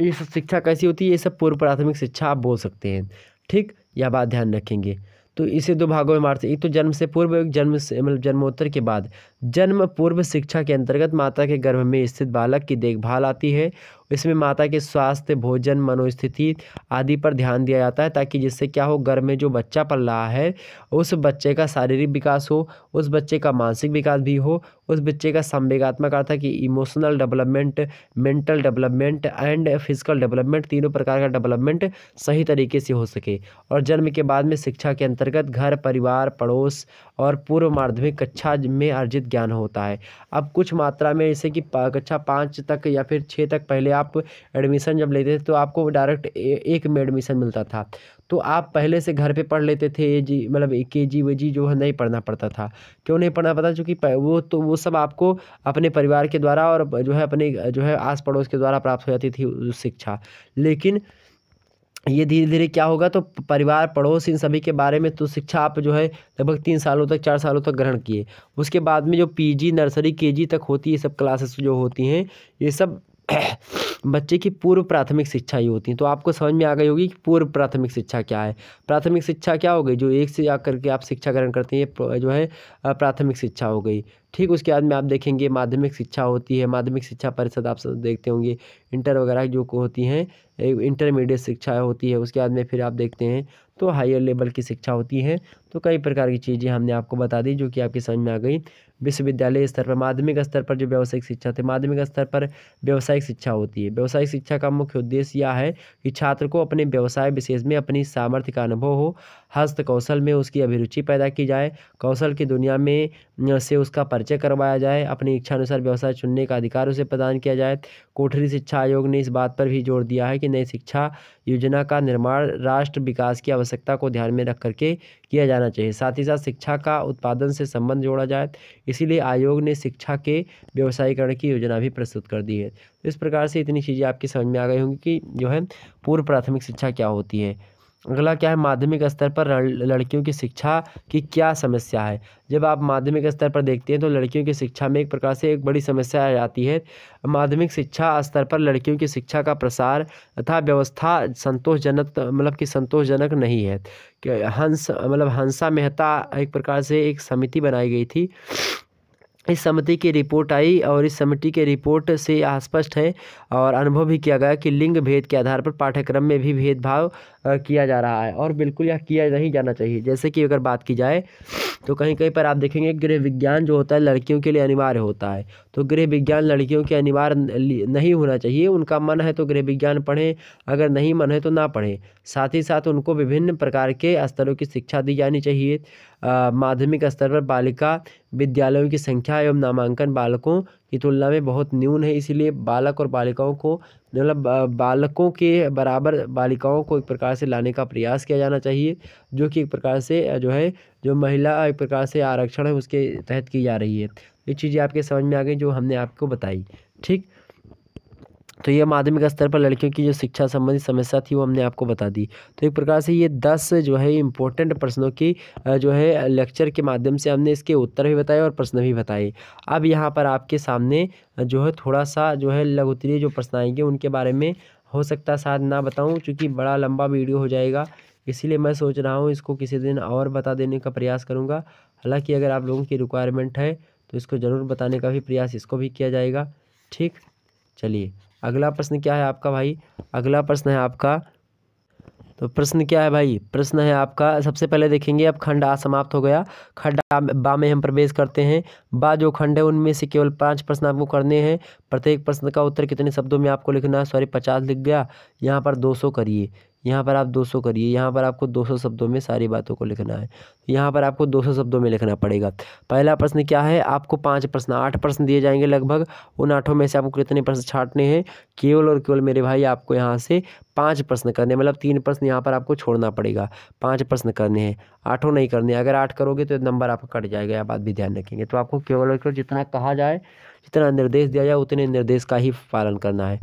ये सब शिक्षा कैसी होती है ये सब पूर्व प्राथमिक शिक्षा आप बोल सकते हैं ठीक यह बात ध्यान रखेंगे तो इसे दो भागों में मारते एक तो जन्म से पूर्व एक जन्म से मतलब जन्मोत्तर के बाद जन्म पूर्व शिक्षा के अंतर्गत माता के गर्भ में स्थित बालक की देखभाल आती है इसमें माता के स्वास्थ्य भोजन मनोस्थिति आदि पर ध्यान दिया जाता है ताकि जिससे क्या हो गर्भ में जो बच्चा पल रहा है उस बच्चे का शारीरिक विकास हो उस बच्चे का मानसिक विकास भी हो उस बच्चे का संवेगात्मक अर्थ है कि emotional development mental development and physical development तीनों प्रकार का डेवलपमेंट सही तरीके से हो सके और जन्म के बाद में शिक्षा के अंतर्गत घर परिवार पड़ोस और पूर्व माध्यमिक कक्षा में अर्जित ज्ञान होता है अब कुछ मात्रा में जैसे कि कक्षा अच्छा पाँच तक या फिर छः तक पहले आप एडमिशन जब लेते थे तो आपको डायरेक्ट एक में एडमिशन मिलता था तो आप पहले से घर पे पढ़ लेते थे जी मतलब के जी वे जी जो है नहीं पढ़ना पड़ता था क्यों नहीं पढ़ना पड़ता चूँकि वो तो वो सब आपको अपने परिवार के द्वारा और जो है अपने जो है आस पड़ोस के द्वारा प्राप्त हो जाती थी शिक्षा लेकिन ये धीरे धीरे क्या होगा तो परिवार पड़ोस इन सभी के बारे में तो शिक्षा आप जो है लगभग तीन सालों तक चार सालों तक ग्रहण किए उसके बाद में जो पीजी नर्सरी केजी तक होती है सब क्लासेस जो होती हैं ये सब बच्चे की पूर्व प्राथमिक शिक्षा ही होती है तो आपको समझ में आ गई होगी कि पूर्व प्राथमिक शिक्षा क्या है प्राथमिक शिक्षा क्या हो गई जो एक से जा करके आप शिक्षा ग्रहण करते हैं ये जो है प्राथमिक शिक्षा हो गई ठीक उसके बाद में आप देखेंगे माध्यमिक शिक्षा होती है माध्यमिक शिक्षा परिषद आप सब देखते होंगे इंटर वगैरह जो होती हैं इंटरमीडिएट शिक्षा होती है उसके बाद में फिर आप देखते हैं तो हायर लेवल की शिक्षा होती है तो कई प्रकार की चीज़ें हमने आपको बता दी जो कि आपकी समझ में आ गई विश्वविद्यालय स्तर पर माध्यमिक स्तर पर जो व्यावसायिक शिक्षा थी माध्यमिक स्तर पर व्यावसायिक शिक्षा होती है व्यावसायिक शिक्षा का मुख्य उद्देश्य यह है कि छात्र को अपने व्यवसाय विशेष में अपनी सामर्थ्य का अनुभव हो हस्त कौशल में उसकी अभिरुचि पैदा की जाए कौशल की दुनिया में से उसका परिचय करवाया जाए अपनी इच्छानुसार व्यवसाय चुनने का अधिकार उसे प्रदान किया जाए कोठरी शिक्षा आयोग ने इस बात पर भी जोर दिया है कि नई शिक्षा योजना का निर्माण राष्ट्र विकास की आवश्यकता को ध्यान में रख करके किया जाना चाहिए साथ ही साथ शिक्षा का उत्पादन से संबंध जोड़ा जाए इसीलिए आयोग ने शिक्षा के व्यवसायीकरण की योजना भी प्रस्तुत कर दी है तो इस प्रकार से इतनी चीज़ें आपकी समझ में आ गई होंगी कि जो है पूर्व प्राथमिक शिक्षा क्या होती है अगला क्या है माध्यमिक स्तर पर लड़कियों की शिक्षा की क्या समस्या है जब आप माध्यमिक स्तर पर देखते हैं तो लड़कियों की शिक्षा में एक प्रकार से एक बड़ी समस्या आ जाती है माध्यमिक शिक्षा स्तर पर लड़कियों की शिक्षा का प्रसार तथा व्यवस्था संतोषजनक मतलब कि संतोषजनक नहीं है हंस मतलब हंसा मेहता एक प्रकार से एक समिति बनाई गई थी इस समिति की रिपोर्ट आई और इस समिति के रिपोर्ट से यह स्पष्ट है और अनुभव भी किया गया कि लिंग भेद के आधार पर पाठ्यक्रम में भी भेदभाव किया जा रहा है और बिल्कुल यह किया नहीं जाना चाहिए जैसे कि अगर बात की जाए तो कहीं कहीं पर आप देखेंगे गृह विज्ञान जो होता है लड़कियों के लिए अनिवार्य होता है तो गृह विज्ञान लड़कियों के अनिवार्य नहीं होना चाहिए उनका मन है तो गृह विज्ञान पढ़ें अगर नहीं मन है तो ना पढ़ें साथ ही साथ उनको विभिन्न प्रकार के स्तरों की शिक्षा दी जानी चाहिए माध्यमिक स्तर पर बालिका विद्यालयों की संख्या एवं नामांकन बालकों की तुलना में बहुत न्यून है इसीलिए बालक और बालिकाओं को मतलब बालकों के बराबर बालिकाओं को एक प्रकार से लाने का प्रयास किया जाना चाहिए जो कि एक प्रकार से जो है जो महिला एक प्रकार से आरक्षण है उसके तहत की जा रही है ये चीज़ें आपके समझ में आ गई जो हमने आपको बताई ठीक तो ये माध्यमिक स्तर पर लड़कियों की जो शिक्षा संबंधी समस्या थी वो हमने आपको बता दी तो एक प्रकार से ये दस जो है इम्पोर्टेंट प्रश्नों की जो है लेक्चर के माध्यम से हमने इसके उत्तर भी बताए और प्रश्न भी बताए अब यहाँ पर आपके सामने जो है थोड़ा सा जो है लघुतरीय जो प्रश्न आएंगे उनके बारे में हो सकता है शायद ना बताऊँ चूँकि बड़ा लंबा वीडियो हो जाएगा इसीलिए मैं सोच रहा हूँ इसको किसी दिन और बता देने का प्रयास करूँगा हालाँकि अगर आप लोगों की रिक्वायरमेंट है तो इसको ज़रूर बताने का भी प्रयास इसको भी किया जाएगा ठीक चलिए अगला प्रश्न क्या है आपका भाई अगला प्रश्न है आपका तो प्रश्न क्या है भाई प्रश्न है आपका सबसे पहले देखेंगे अब खंड आ समाप्त हो गया खंड बा में हम प्रवेश करते हैं बा जो खंड है उनमें से केवल पांच प्रश्न आपको करने हैं प्रत्येक प्रश्न का उत्तर कितने शब्दों में आपको लिखना है सॉरी पचास लिख गया यहाँ पर दो सौ करिए यहाँ पर आप 200 करिए यहाँ पर आपको 200 शब्दों में सारी बातों को लिखना है यहाँ पर आपको 200 शब्दों में लिखना पड़ेगा पहला प्रश्न क्या है आपको पाँच प्रश्न आठ प्रश्न दिए जाएंगे लगभग उन आठों में से आपको कितने प्रश्न छाटने हैं केवल और केवल मेरे भाई आपको यहाँ से पाँच प्रश्न करने मतलब तीन प्रश्न यहाँ पर आपको छोड़ना पड़ेगा पाँच प्रश्न करने हैं आठों नहीं करने अगर आठ करोगे तो नंबर आपका कट जाएगा या बात भी ध्यान रखेंगे तो आपको केवल और केवल जितना कहा जाए जितना निर्देश दिया जाए उतने निर्देश का ही पालन करना है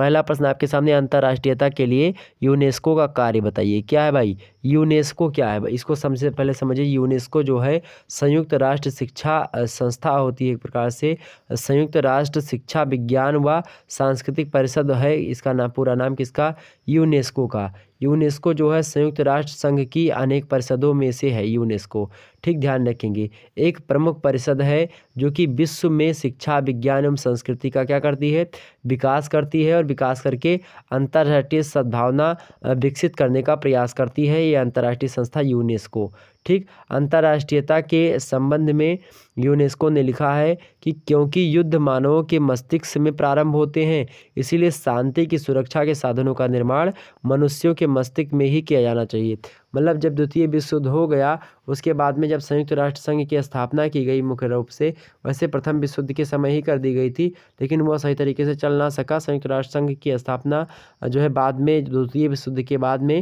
पहला प्रश्न आपके सामने अंतर्राष्ट्रीयता के लिए यूनेस्को का कार्य बताइए क्या है भाई यूनेस्को क्या है इसको सबसे पहले समझिए यूनेस्को जो है संयुक्त राष्ट्र शिक्षा संस्था होती है एक प्रकार से संयुक्त राष्ट्र शिक्षा विज्ञान व सांस्कृतिक परिषद है इसका नाम पूरा नाम किसका यूनेस्को का यूनेस्को जो है संयुक्त राष्ट्र संघ की अनेक परिषदों में से है यूनेस्को ठीक ध्यान रखेंगे एक प्रमुख परिषद है जो कि विश्व में शिक्षा विज्ञान एवं संस्कृति का क्या करती है विकास करती है और विकास करके अंतर्राष्ट्रीय सद्भावना विकसित करने का प्रयास करती है है या अंतर्राष्ट्रीय संस्था यूनेस्को ठीक अंतर्राष्ट्रीयता के संबंध में यूनेस्को ने लिखा है कि क्योंकि युद्ध मानवों के मस्तिष्क में प्रारंभ होते हैं इसीलिए शांति की सुरक्षा के साधनों का निर्माण मनुष्यों के मस्तिष्क में ही किया जाना चाहिए मतलब जब द्वितीय विश्व युद्ध हो गया उसके बाद में जब संयुक्त राष्ट्र संघ की स्थापना की गई मुख्य रूप से वैसे प्रथम विश्व युद्ध के समय ही कर दी गई थी लेकिन वह सही तरीके से चल ना सका संयुक्त राष्ट्र संघ की स्थापना जो है बाद में द्वितीय विश्व युद्ध के बाद में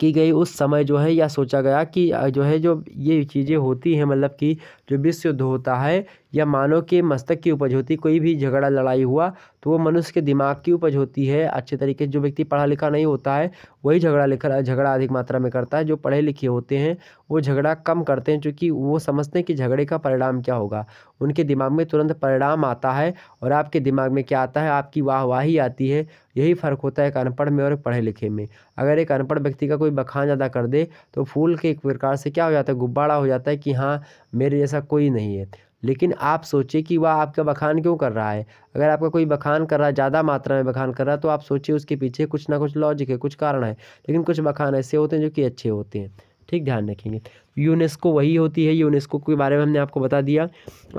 की गई उस समय जो है यह सोचा गया कि जो है जो ये चीज़ें होती हैं मतलब कि जो विश्व युद्ध होता है या मानव के मस्तक की उपज होती कोई भी झगड़ा लड़ाई हुआ तो वो मनुष्य के दिमाग की उपज होती है अच्छे तरीके जो व्यक्ति पढ़ा लिखा नहीं होता है वही झगड़ा लिखा झगड़ा अधिक मात्रा में करता है जो पढ़े लिखे होते हैं वो झगड़ा कम करते हैं चूँकि वो समझते हैं कि झगड़े का परिणाम क्या होगा उनके दिमाग में तुरंत परिणाम आता है और आपके दिमाग में क्या आता है आपकी वाहवाही आती है यही फ़र्क होता है एक अनपढ़ में और पढ़े लिखे में अगर एक अनपढ़ व्यक्ति का कोई बखान ज़्यादा कर दे तो फूल के एक प्रकार से क्या हो जाता है गुब्बारा हो जाता है कि हाँ मेरे जैसा कोई नहीं है लेकिन आप सोचिए कि वह आपका बखान क्यों कर रहा है अगर आपका कोई बखान कर रहा है ज़्यादा मात्रा में बखान कर रहा है तो आप सोचिए उसके पीछे कुछ ना कुछ लॉजिक है कुछ कारण है लेकिन कुछ बखान ऐसे होते हैं जो कि अच्छे होते हैं ठीक ध्यान रखेंगे यूनेस्को वही होती है यूनेस्को के बारे में हमने आपको बता दिया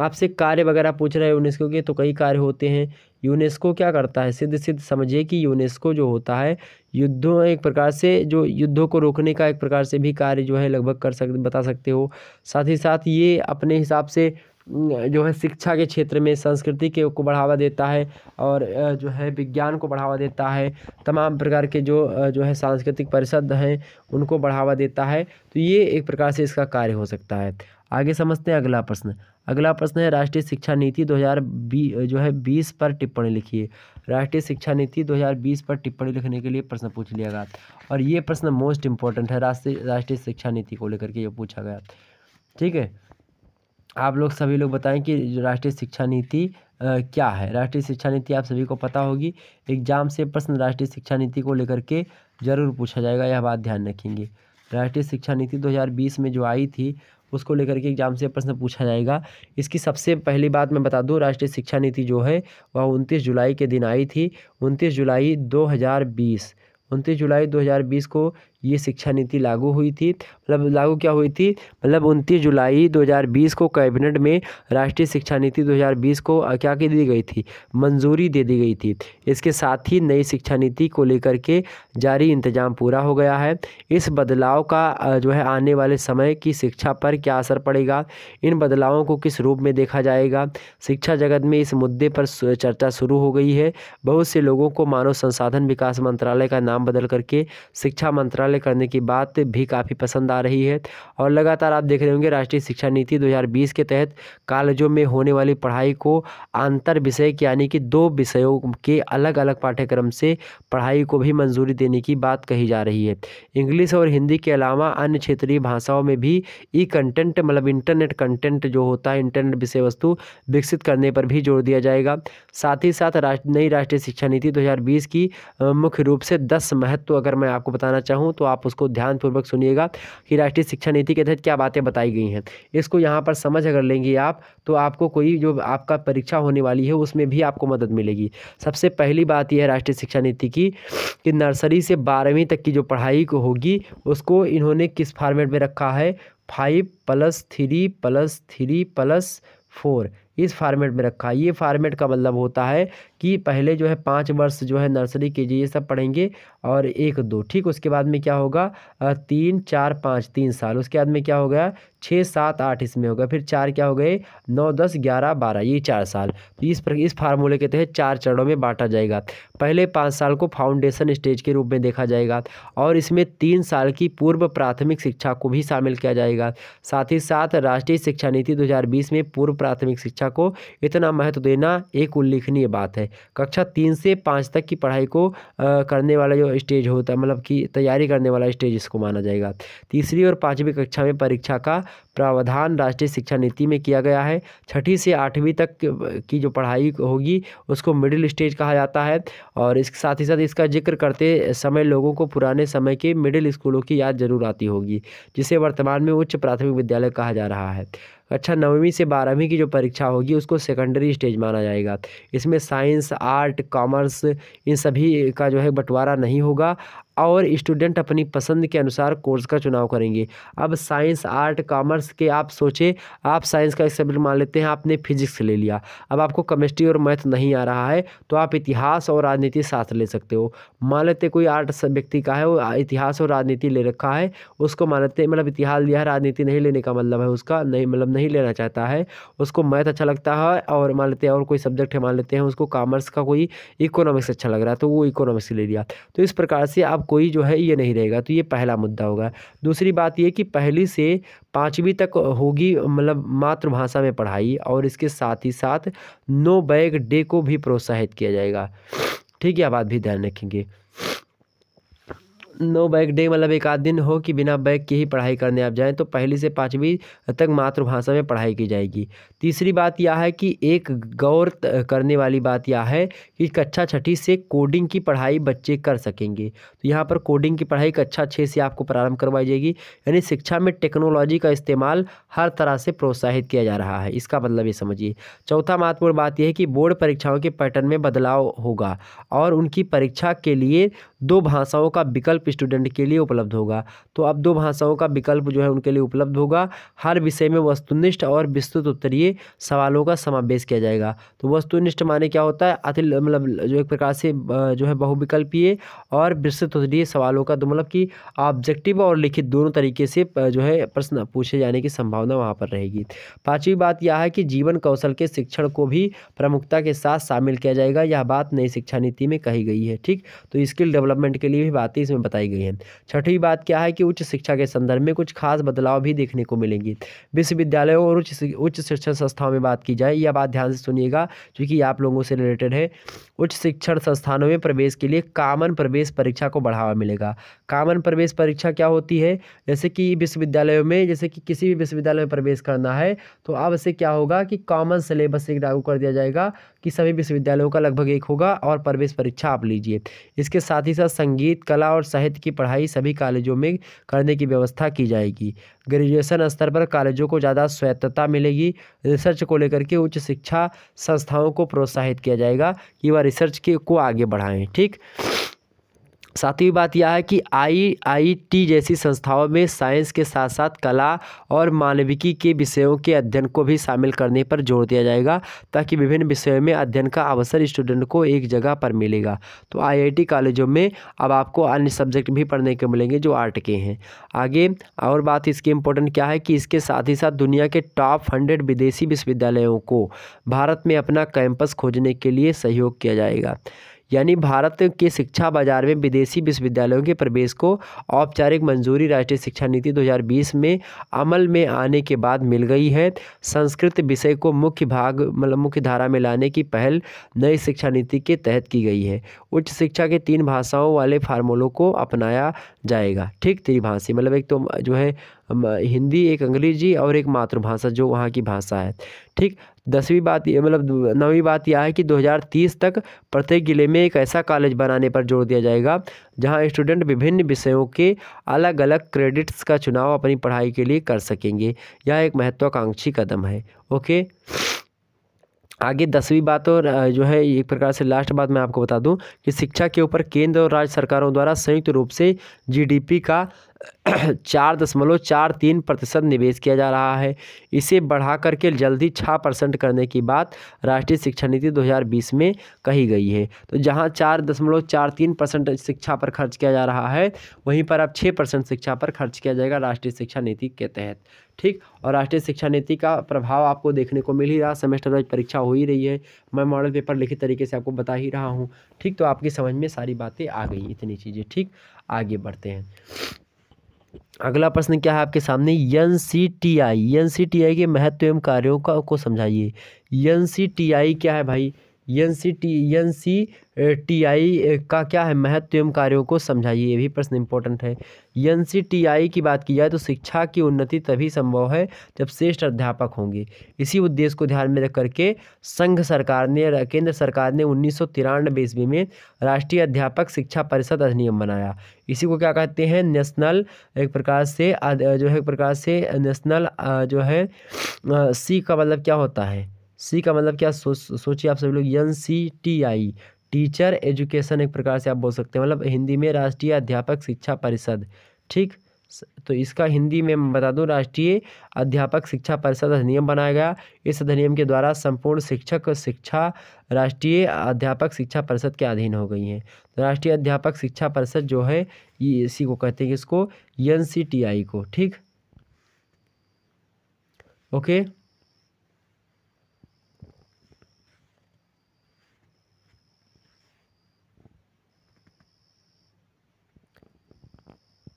आपसे कार्य वगैरह पूछ रहे हैं यूनेस्को के तो कई कार्य होते हैं यूनेस्को क्या करता है सिद्ध सिद्ध समझिए कि यूनेस्को जो होता है युद्धों एक प्रकार से जो युद्धों को रोकने का एक प्रकार से भी कार्य जो है लगभग कर सक बता सकते हो साथ ही साथ ये अपने हिसाब से जो है शिक्षा के क्षेत्र में संस्कृति के को बढ़ावा देता है और जो है विज्ञान को बढ़ावा देता है तमाम प्रकार के जो जो है सांस्कृतिक परिषद हैं उनको बढ़ावा देता है तो ये एक प्रकार से इसका कार्य हो सकता है आगे समझते हैं अगला प्रश्न अगला प्रश्न है राष्ट्रीय शिक्षा नीति दो जो है बीस पर टिप्पणी लिखिए राष्ट्रीय शिक्षा नीति 2020 पर टिप्पणी लिखने के लिए प्रश्न पूछ लिया गया और ये प्रश्न मोस्ट इम्पॉर्टेंट है राष्ट्रीय राष्ट्रीय शिक्षा नीति को लेकर के ये पूछा गया ठीक है आप लोग सभी लोग बताएं कि राष्ट्रीय शिक्षा नीति क्या है राष्ट्रीय शिक्षा नीति आप सभी को पता होगी एग्जाम से प्रश्न राष्ट्रीय शिक्षा नीति को लेकर के जरूर पूछा जाएगा यह बात ध्यान रखेंगे राष्ट्रीय शिक्षा नीति 2020 में जो आई थी उसको लेकर के एग्जाम से प्रश्न पूछा जाएगा इसकी सबसे पहली बात मैं बता दूँ राष्ट्रीय शिक्षा नीति जो है वह उनतीस जुलाई के दिन आई थी उनतीस जुलाई दो उनतीस जुलाई दो को ये शिक्षा नीति लागू हुई थी मतलब लागू क्या हुई थी मतलब उनतीस जुलाई 2020 को कैबिनेट में राष्ट्रीय शिक्षा नीति 2020 को क्या की दी गई थी मंजूरी दे दी गई थी इसके साथ ही नई शिक्षा नीति को लेकर के जारी इंतजाम पूरा हो गया है इस बदलाव का जो है आने वाले समय की शिक्षा पर क्या असर पड़ेगा इन बदलावों को किस रूप में देखा जाएगा शिक्षा जगत में इस मुद्दे पर चर्चा शुरू हो गई है बहुत से लोगों को मानव संसाधन विकास मंत्रालय का नाम बदल करके शिक्षा मंत्रालय कार्यालय करने की बात भी काफ़ी पसंद आ रही है और लगातार आप देख रहे होंगे राष्ट्रीय शिक्षा नीति 2020 के तहत कॉलेजों में होने वाली पढ़ाई को आंतर विषय यानी कि दो विषयों के अलग अलग पाठ्यक्रम से पढ़ाई को भी मंजूरी देने की बात कही जा रही है इंग्लिश और हिंदी के अलावा अन्य क्षेत्रीय भाषाओं में भी ई कंटेंट मतलब इंटरनेट कंटेंट जो होता है इंटरनेट विषय वस्तु विकसित करने पर भी जोर दिया जाएगा साथ ही साथ राष्ट्र नई राष्ट्रीय शिक्षा नीति 2020 की मुख्य रूप से दस महत्व अगर मैं आपको बताना चाहूँ तो आप उसको ध्यानपूर्वक सुनिएगा कि राष्ट्रीय शिक्षा नीति के तहत क्या बातें बताई गई हैं इसको यहाँ पर समझ अगर लेंगे आप तो आपको कोई जो आपका परीक्षा होने वाली है उसमें भी आपको मदद मिलेगी सबसे पहली बात यह है राष्ट्रीय शिक्षा नीति की कि नर्सरी से बारहवीं तक की जो पढ़ाई को होगी उसको इन्होंने किस फॉर्मेट में रखा है five plus three plus three plus four इस फार्मेट में रखा है ये फार्मेट का मतलब होता है कि पहले जो है पाँच वर्ष जो है नर्सरी के जी ये सब पढ़ेंगे और एक दो ठीक उसके बाद में क्या होगा तीन चार पाँच तीन साल उसके बाद में क्या हो गया छः सात आठ इसमें होगा फिर चार क्या हो गए नौ दस ग्यारह बारह ये चार साल तो इस प्र इस फार्मूले के तहत चार चरणों में बांटा जाएगा पहले पाँच साल को फाउंडेशन स्टेज के रूप में देखा जाएगा और इसमें तीन साल की पूर्व प्राथमिक शिक्षा को भी शामिल किया जाएगा साथ ही साथ राष्ट्रीय शिक्षा नीति दो में पूर्व प्राथमिक शिक्षा को इतना महत्व देना एक उल्लेखनीय बात है कक्षा तीन से पाँच तक की पढ़ाई को करने वाला जो स्टेज होता है मतलब कि तैयारी करने वाला स्टेज इसको माना जाएगा तीसरी और पाँचवीं कक्षा में परीक्षा का प्रावधान राष्ट्रीय शिक्षा नीति में किया गया है छठी से आठवीं तक की जो पढ़ाई होगी उसको मिडिल स्टेज कहा जाता है और इसके साथ ही साथ इसका जिक्र करते समय लोगों को पुराने समय के मिडिल स्कूलों की याद जरूर आती होगी जिसे वर्तमान में उच्च प्राथमिक विद्यालय कहा जा रहा है कक्षा अच्छा, नवमीं से बारहवीं की जो परीक्षा होगी उसको सेकेंडरी स्टेज माना जाएगा इसमें साइंस आर्ट कॉमर्स इन सभी का जो है बंटवारा नहीं होगा और स्टूडेंट अपनी पसंद के अनुसार कोर्स का चुनाव करेंगे अब साइंस आर्ट कॉमर्स के आप सोचें आप साइंस का एक सब्जेक्ट मान लेते हैं आपने फिजिक्स ले लिया अब आपको केमिस्ट्री और मैथ नहीं आ रहा है तो आप इतिहास और राजनीति शास्त्र ले सकते हो मान लेते कोई आर्ट व्यक्ति का है वो इतिहास और राजनीति ले रखा है उसको मान लेते मतलब इतिहास लिया है राजनीति नहीं लेने का मतलब है उसका नहीं मतलब नहीं लेना चाहता है उसको मैथ अच्छा लगता है और मान लेते और कोई सब्जेक्ट है मान लेते हैं उसको कॉमर्स का कोई इकोनॉमिक्स अच्छा लग रहा है तो वो इकोनॉमिक्स ले लिया तो इस प्रकार से आप कोई जो है ये नहीं रहेगा तो ये पहला मुद्दा होगा दूसरी बात ये कि पहली से पाँचवीं तक होगी मतलब मातृभाषा में पढ़ाई और इसके साथ ही साथ नो बैग डे को भी प्रोत्साहित किया जाएगा ठीक है बात भी ध्यान रखेंगे नो बैक डे मतलब एक आध दिन हो कि बिना बैग के ही पढ़ाई करने आप जाएं तो पहली से पाँचवीं तक मातृभाषा में पढ़ाई की जाएगी तीसरी बात यह है कि एक गौर करने वाली बात यह है कि कक्षा छठी से कोडिंग की पढ़ाई बच्चे कर सकेंगे तो यहाँ पर कोडिंग की पढ़ाई कक्षा छः से आपको प्रारंभ करवाई जाएगी यानी शिक्षा में टेक्नोलॉजी का इस्तेमाल हर तरह से प्रोत्साहित किया जा रहा है इसका मतलब ये समझिए चौथा महत्वपूर्ण बात यह है कि बोर्ड परीक्षाओं के पैटर्न में बदलाव होगा और उनकी परीक्षा के लिए दो भाषाओं का विकल्प विकल्प स्टूडेंट के लिए उपलब्ध होगा तो अब दो भाषाओं का विकल्प जो है उनके लिए उपलब्ध होगा हर विषय में वस्तुनिष्ठ और विस्तृत उत्तरीय सवालों का समावेश किया जाएगा तो वस्तुनिष्ठ माने क्या होता है अति मतलब जो एक प्रकार से जो है बहुविकल्पीय और विस्तृत उत्तरीय सवालों का तो मतलब कि ऑब्जेक्टिव और लिखित दोनों तरीके से जो है प्रश्न पूछे जाने की संभावना वहाँ पर रहेगी पाँचवीं बात यह है कि जीवन कौशल के शिक्षण को भी प्रमुखता के साथ शामिल किया जाएगा यह बात नई शिक्षा नीति में कही गई है ठीक तो स्किल डेवलपमेंट के लिए भी बातें इसमें बताई बताई गई हैं छठी बात क्या है कि उच्च शिक्षा के संदर्भ में कुछ खास बदलाव भी देखने को मिलेंगे विश्वविद्यालयों और उच्च उच्च शिक्षण संस्थाओं में बात की जाए यह बात ध्यान से सुनिएगा क्योंकि आप लोगों से रिलेटेड है उच्च शिक्षण संस्थानों में प्रवेश के लिए कामन प्रवेश परीक्षा को बढ़ावा मिलेगा कामन प्रवेश परीक्षा क्या होती है जैसे कि विश्वविद्यालयों में जैसे कि किसी भी विश्वविद्यालय में प्रवेश करना है तो अब से क्या होगा कि कॉमन सिलेबस एक लागू कर दिया जाएगा कि सभी विश्वविद्यालयों का लगभग एक होगा और प्रवेश परीक्षा आप लीजिए इसके साथ ही साथ संगीत कला और साहित्य साहित्य की पढ़ाई सभी कॉलेजों में करने की व्यवस्था की जाएगी ग्रेजुएशन स्तर पर कॉलेजों को ज़्यादा स्वायत्तता मिलेगी रिसर्च को लेकर के उच्च शिक्षा संस्थाओं को प्रोत्साहित किया जाएगा कि वह रिसर्च के को आगे बढ़ाएँ ठीक सातवीं बात यह है कि आई आई टी जैसी संस्थाओं में साइंस के साथ साथ कला और मानविकी के विषयों के अध्ययन को भी शामिल करने पर जोर दिया जाएगा ताकि विभिन्न विषयों में अध्ययन का अवसर स्टूडेंट को एक जगह पर मिलेगा तो आईआईटी कॉलेजों में अब आपको अन्य सब्जेक्ट भी पढ़ने के मिलेंगे जो आर्ट के हैं आगे और बात इसकी इम्पोर्टेंट क्या है कि इसके साथ ही साथ दुनिया के टॉप हंड्रेड विदेशी विश्वविद्यालयों को भारत में अपना कैंपस खोजने के लिए सहयोग किया जाएगा यानी भारत के शिक्षा बाजार में विदेशी विश्वविद्यालयों के प्रवेश को औपचारिक मंजूरी राष्ट्रीय शिक्षा नीति 2020 में अमल में आने के बाद मिल गई है संस्कृत विषय को मुख्य भाग मतलब मुख्य धारा में लाने की पहल नई शिक्षा नीति के तहत की गई है उच्च शिक्षा के तीन भाषाओं वाले फार्मूलों को अपनाया जाएगा ठीक त्रिभाषी मतलब एक तो जो है हिंदी एक अंग्रेजी और एक मातृभाषा जो वहाँ की भाषा है ठीक दसवीं बात ये मतलब नौवीं बात यह है कि 2030 तक प्रत्येक ज़िले में एक ऐसा कॉलेज बनाने पर जोर दिया जाएगा जहां स्टूडेंट विभिन्न विषयों के अलग अलग क्रेडिट्स का चुनाव अपनी पढ़ाई के लिए कर सकेंगे यह एक महत्वाकांक्षी कदम है ओके आगे दसवीं बात और जो है एक प्रकार से लास्ट बात मैं आपको बता दूं कि शिक्षा के ऊपर केंद्र और राज्य सरकारों द्वारा संयुक्त रूप से जीडीपी का चार दशमलव चार तीन प्रतिशत निवेश किया जा रहा है इसे बढ़ा करके जल्दी छः परसेंट करने की बात राष्ट्रीय शिक्षा नीति 2020 में कही गई है तो जहां चार दशमलव चार तीन परसेंट शिक्षा पर खर्च किया जा रहा है वहीं पर अब छः परसेंट शिक्षा पर खर्च किया जाएगा राष्ट्रीय शिक्षा नीति के तहत ठीक और राष्ट्रीय शिक्षा नीति का प्रभाव आपको देखने को मिल ही रहा सेमेस्टर वाइज परीक्षा हो ही रही है मैं मॉडल पेपर लिखित तरीके से आपको बता ही रहा हूँ ठीक तो आपकी समझ में सारी बातें आ गई इतनी चीज़ें ठीक आगे बढ़ते हैं अगला प्रश्न क्या है आपके सामने N C T I N C T I के महत्व एवं कार्यों का को समझाइए एन सी टी आई क्या है भाई N C T N C T I का क्या है महत्व एवं कार्यों को समझाइए ये भी प्रश्न इंपॉर्टेंट है एन सी टी आई की बात की जाए तो शिक्षा की उन्नति तभी संभव है जब श्रेष्ठ अध्यापक होंगे इसी उद्देश्य को ध्यान में रख करके संघ सरकार ने केंद्र सरकार ने उन्नीस सौ तिरानवे ईस्वी में राष्ट्रीय अध्यापक शिक्षा परिषद अधिनियम बनाया इसी को क्या कहते हैं नेशनल एक प्रकार से जो है एक प्रकार से नेशनल जो है सी का मतलब क्या होता है सी का मतलब क्या सो, सोचिए आप सभी लोग N C T I teacher education एक प्रकार से आप बोल सकते हैं मतलब हिंदी में राष्ट्रीय अध्यापक शिक्षा परिषद ठीक तो इसका हिंदी में बता दूं राष्ट्रीय अध्यापक शिक्षा परिषद अधिनियम बनाया गया इस अधिनियम के द्वारा संपूर्ण शिक्षक शिक्षा राष्ट्रीय अध्यापक शिक्षा परिषद के अधीन हो गई हैं तो राष्ट्रीय अध्यापक शिक्षा परिषद जो है ये इसी को कहते हैं इसको एन को ठीक ओके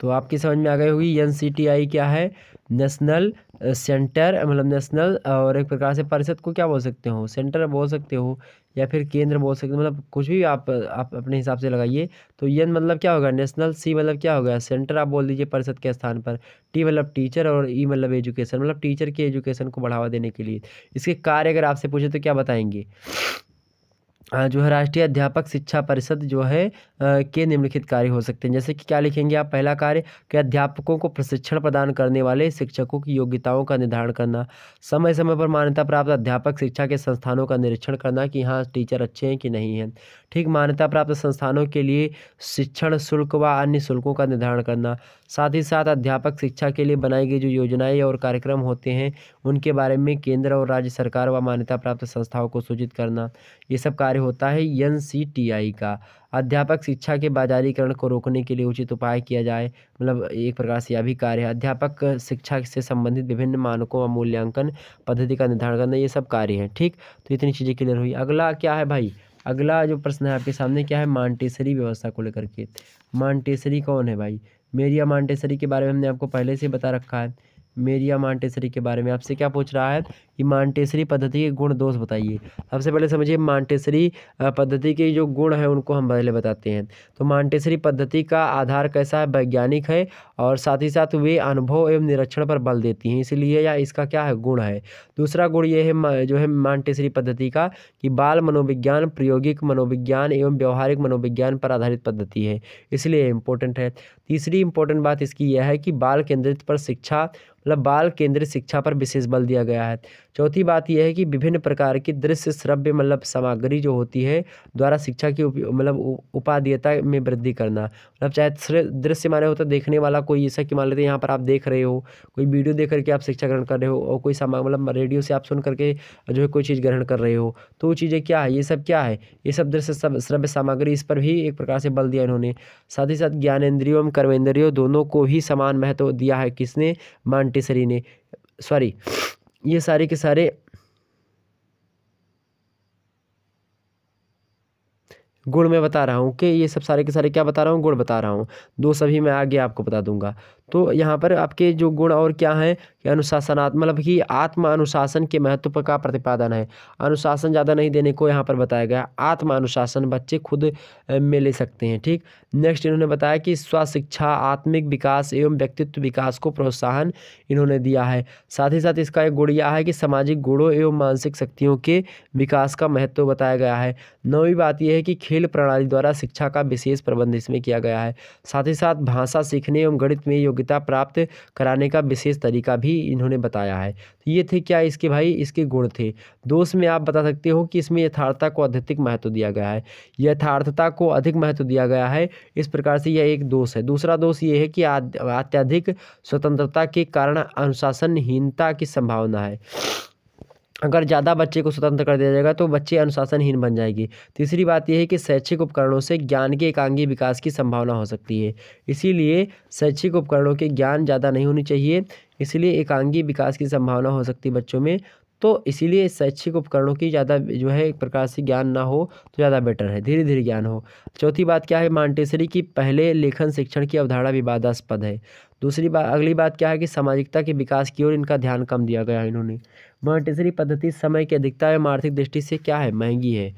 तो आपकी समझ में आ गई होगी एन क्या है नेशनल सेंटर uh, मतलब नेशनल uh, और एक प्रकार से परिषद को क्या बोल सकते हो सेंटर बोल सकते हो या फिर केंद्र बोल सकते हो मतलब कुछ भी आप आप अपने हिसाब से लगाइए तो यन मतलब क्या होगा नेशनल सी मतलब क्या होगा सेंटर आप बोल दीजिए परिषद के स्थान पर टी मतलब टीचर और ई e मतलब एजुकेशन मतलब टीचर के एजुकेशन को बढ़ावा देने के लिए इसके कार्य अगर आपसे पूछे तो क्या बताएंगे जो है राष्ट्रीय अध्यापक शिक्षा परिषद जो है के निम्नलिखित कार्य हो सकते हैं जैसे कि क्या लिखेंगे आप पहला कार्य कि अध्यापकों को प्रशिक्षण प्रदान करने वाले शिक्षकों की योग्यताओं का निर्धारण करना समय समय पर मान्यता प्राप्त अध्यापक शिक्षा के संस्थानों का निरीक्षण करना कि हाँ टीचर अच्छे हैं कि नहीं हैं ठीक मान्यता प्राप्त संस्थानों के लिए शिक्षण शुल्क व अन्य शुल्कों का निर्धारण करना साथ ही साथ अध्यापक शिक्षा के लिए बनाई गई जो योजनाएं और कार्यक्रम होते हैं उनके बारे में केंद्र और राज्य सरकार व मान्यता प्राप्त संस्थाओं को सूचित करना ये सब कार्य होता है एन का अध्यापक शिक्षा के बाजारीकरण को रोकने के लिए उचित उपाय किया जाए मतलब एक प्रकार से यह भी कार्य है अध्यापक शिक्षा से संबंधित विभिन्न मानकों व मूल्यांकन पद्धति का निर्धारण करना ये सब कार्य है ठीक तो इतनी चीज़ें क्लियर हुई अगला क्या है भाई अगला जो प्रश्न है आपके सामने क्या है मांटेसरी व्यवस्था को लेकर के मांटेसरी कौन है भाई मेरिया मांटेसरी के बारे में हमने आपको पहले से बता रखा है मेरिया मांटेसरी के बारे में आपसे क्या पूछ रहा है कि मांटेसरी पद्धति के गुण दोष बताइए सबसे पहले समझिए मांटेसरी पद्धति के जो गुण हैं उनको हम पहले बताते हैं तो मांटेसरी पद्धति का आधार कैसा है वैज्ञानिक है और साथ ही साथ वे अनुभव एवं निरीक्षण पर बल देती हैं इसलिए यह इसका क्या है गुण है दूसरा गुण ये है जो है मांटेसरी पद्धति का कि बाल मनोविज्ञान प्रायोगिक मनोविज्ञान एवं व्यवहारिक मनोविज्ञान पर आधारित पद्धति है इसलिए इम्पोर्टेंट है तीसरी इंपॉर्टेंट बात इसकी यह है कि बाल केंद्रित पर शिक्षा मतलब बाल केंद्रित शिक्षा पर विशेष बल दिया गया है चौथी बात यह है कि विभिन्न प्रकार की दृश्य श्रव्य मतलब सामग्री जो होती है द्वारा शिक्षा की मतलब उपाधेयता में वृद्धि करना मतलब चाहे दृश्य माने होता तो देखने वाला कोई ऐसा कि मान लेते हैं यहाँ पर आप देख रहे हो कोई वीडियो देख करके आप शिक्षा ग्रहण कर रहे हो और कोई सामान मतलब रेडियो से आप सुन करके जो है कोई चीज़ ग्रहण कर रहे हो तो वो चीज़ें क्या है ये सब क्या है ये सब दृश्य सब श्रव्य सामग्री इस पर भी एक प्रकार से बल दिया इन्होंने साथ ही साथ ज्ञानेन्द्रियों एवं कर्मेंद्रियों दोनों को ही समान महत्व दिया है किसने मानटेसरी ने सॉरी ये सारे के सारे गुण में बता रहा हूँ कि ये सब सारे के सारे क्या बता रहा हूँ गुण बता रहा हूँ दो सभी मैं आगे आपको बता दूंगा तो यहाँ पर आपके जो गुण और क्या हैं कि अनुशासनात्म मतलब कि आत्म अनुशासन के महत्व का प्रतिपादन है अनुशासन ज़्यादा नहीं देने को यहाँ पर बताया गया आत्म अनुशासन बच्चे खुद में ले सकते हैं ठीक नेक्स्ट इन्होंने बताया कि स्वशिक्षा आत्मिक विकास एवं व्यक्तित्व विकास को प्रोत्साहन इन्होंने दिया है साथ ही साथ इसका एक गुण यह है कि सामाजिक गुणों एवं मानसिक शक्तियों के विकास का महत्व बताया गया है नौवीं बात यह है कि खेल खेल प्रणाली द्वारा शिक्षा का विशेष प्रबंध इसमें किया गया है साथ ही साथ भाषा सीखने एवं गणित में योग्यता प्राप्त कराने का विशेष तरीका भी इन्होंने बताया है तो ये थे क्या इसके भाई इसके गुण थे दोष में आप बता सकते हो कि इसमें यथार्थता को अधिक महत्व दिया गया है यथार्थता को अधिक महत्व दिया गया है इस प्रकार से यह एक दोष है दूसरा दोष ये है कि अत्यधिक स्वतंत्रता के कारण अनुशासनहीनता की संभावना है अगर ज़्यादा बच्चे को स्वतंत्र कर दिया जाएगा तो बच्चे अनुशासनहीन बन जाएगी तीसरी बात यह है कि शैक्षिक उपकरणों से ज्ञान के एकांगी विकास की संभावना हो सकती है इसीलिए शैक्षिक उपकरणों के ज्ञान ज़्यादा नहीं होनी चाहिए इसलिए एकांगी विकास की संभावना हो सकती है बच्चों में तो इसीलिए शैक्षिक उपकरणों की ज़्यादा जो है एक प्रकार से ज्ञान ना हो तो ज़्यादा बेटर है धीरे धीरे ज्ञान हो चौथी बात क्या है मांटेसरी की पहले लेखन शिक्षण की अवधारणा विवादास्पद है दूसरी बात अगली बात क्या है कि सामाजिकता के विकास की ओर इनका ध्यान कम दिया गया इन्होंने मॉन्टेसरी पद्धति समय की अधिकता एवं आर्थिक दृष्टि से क्या है महंगी है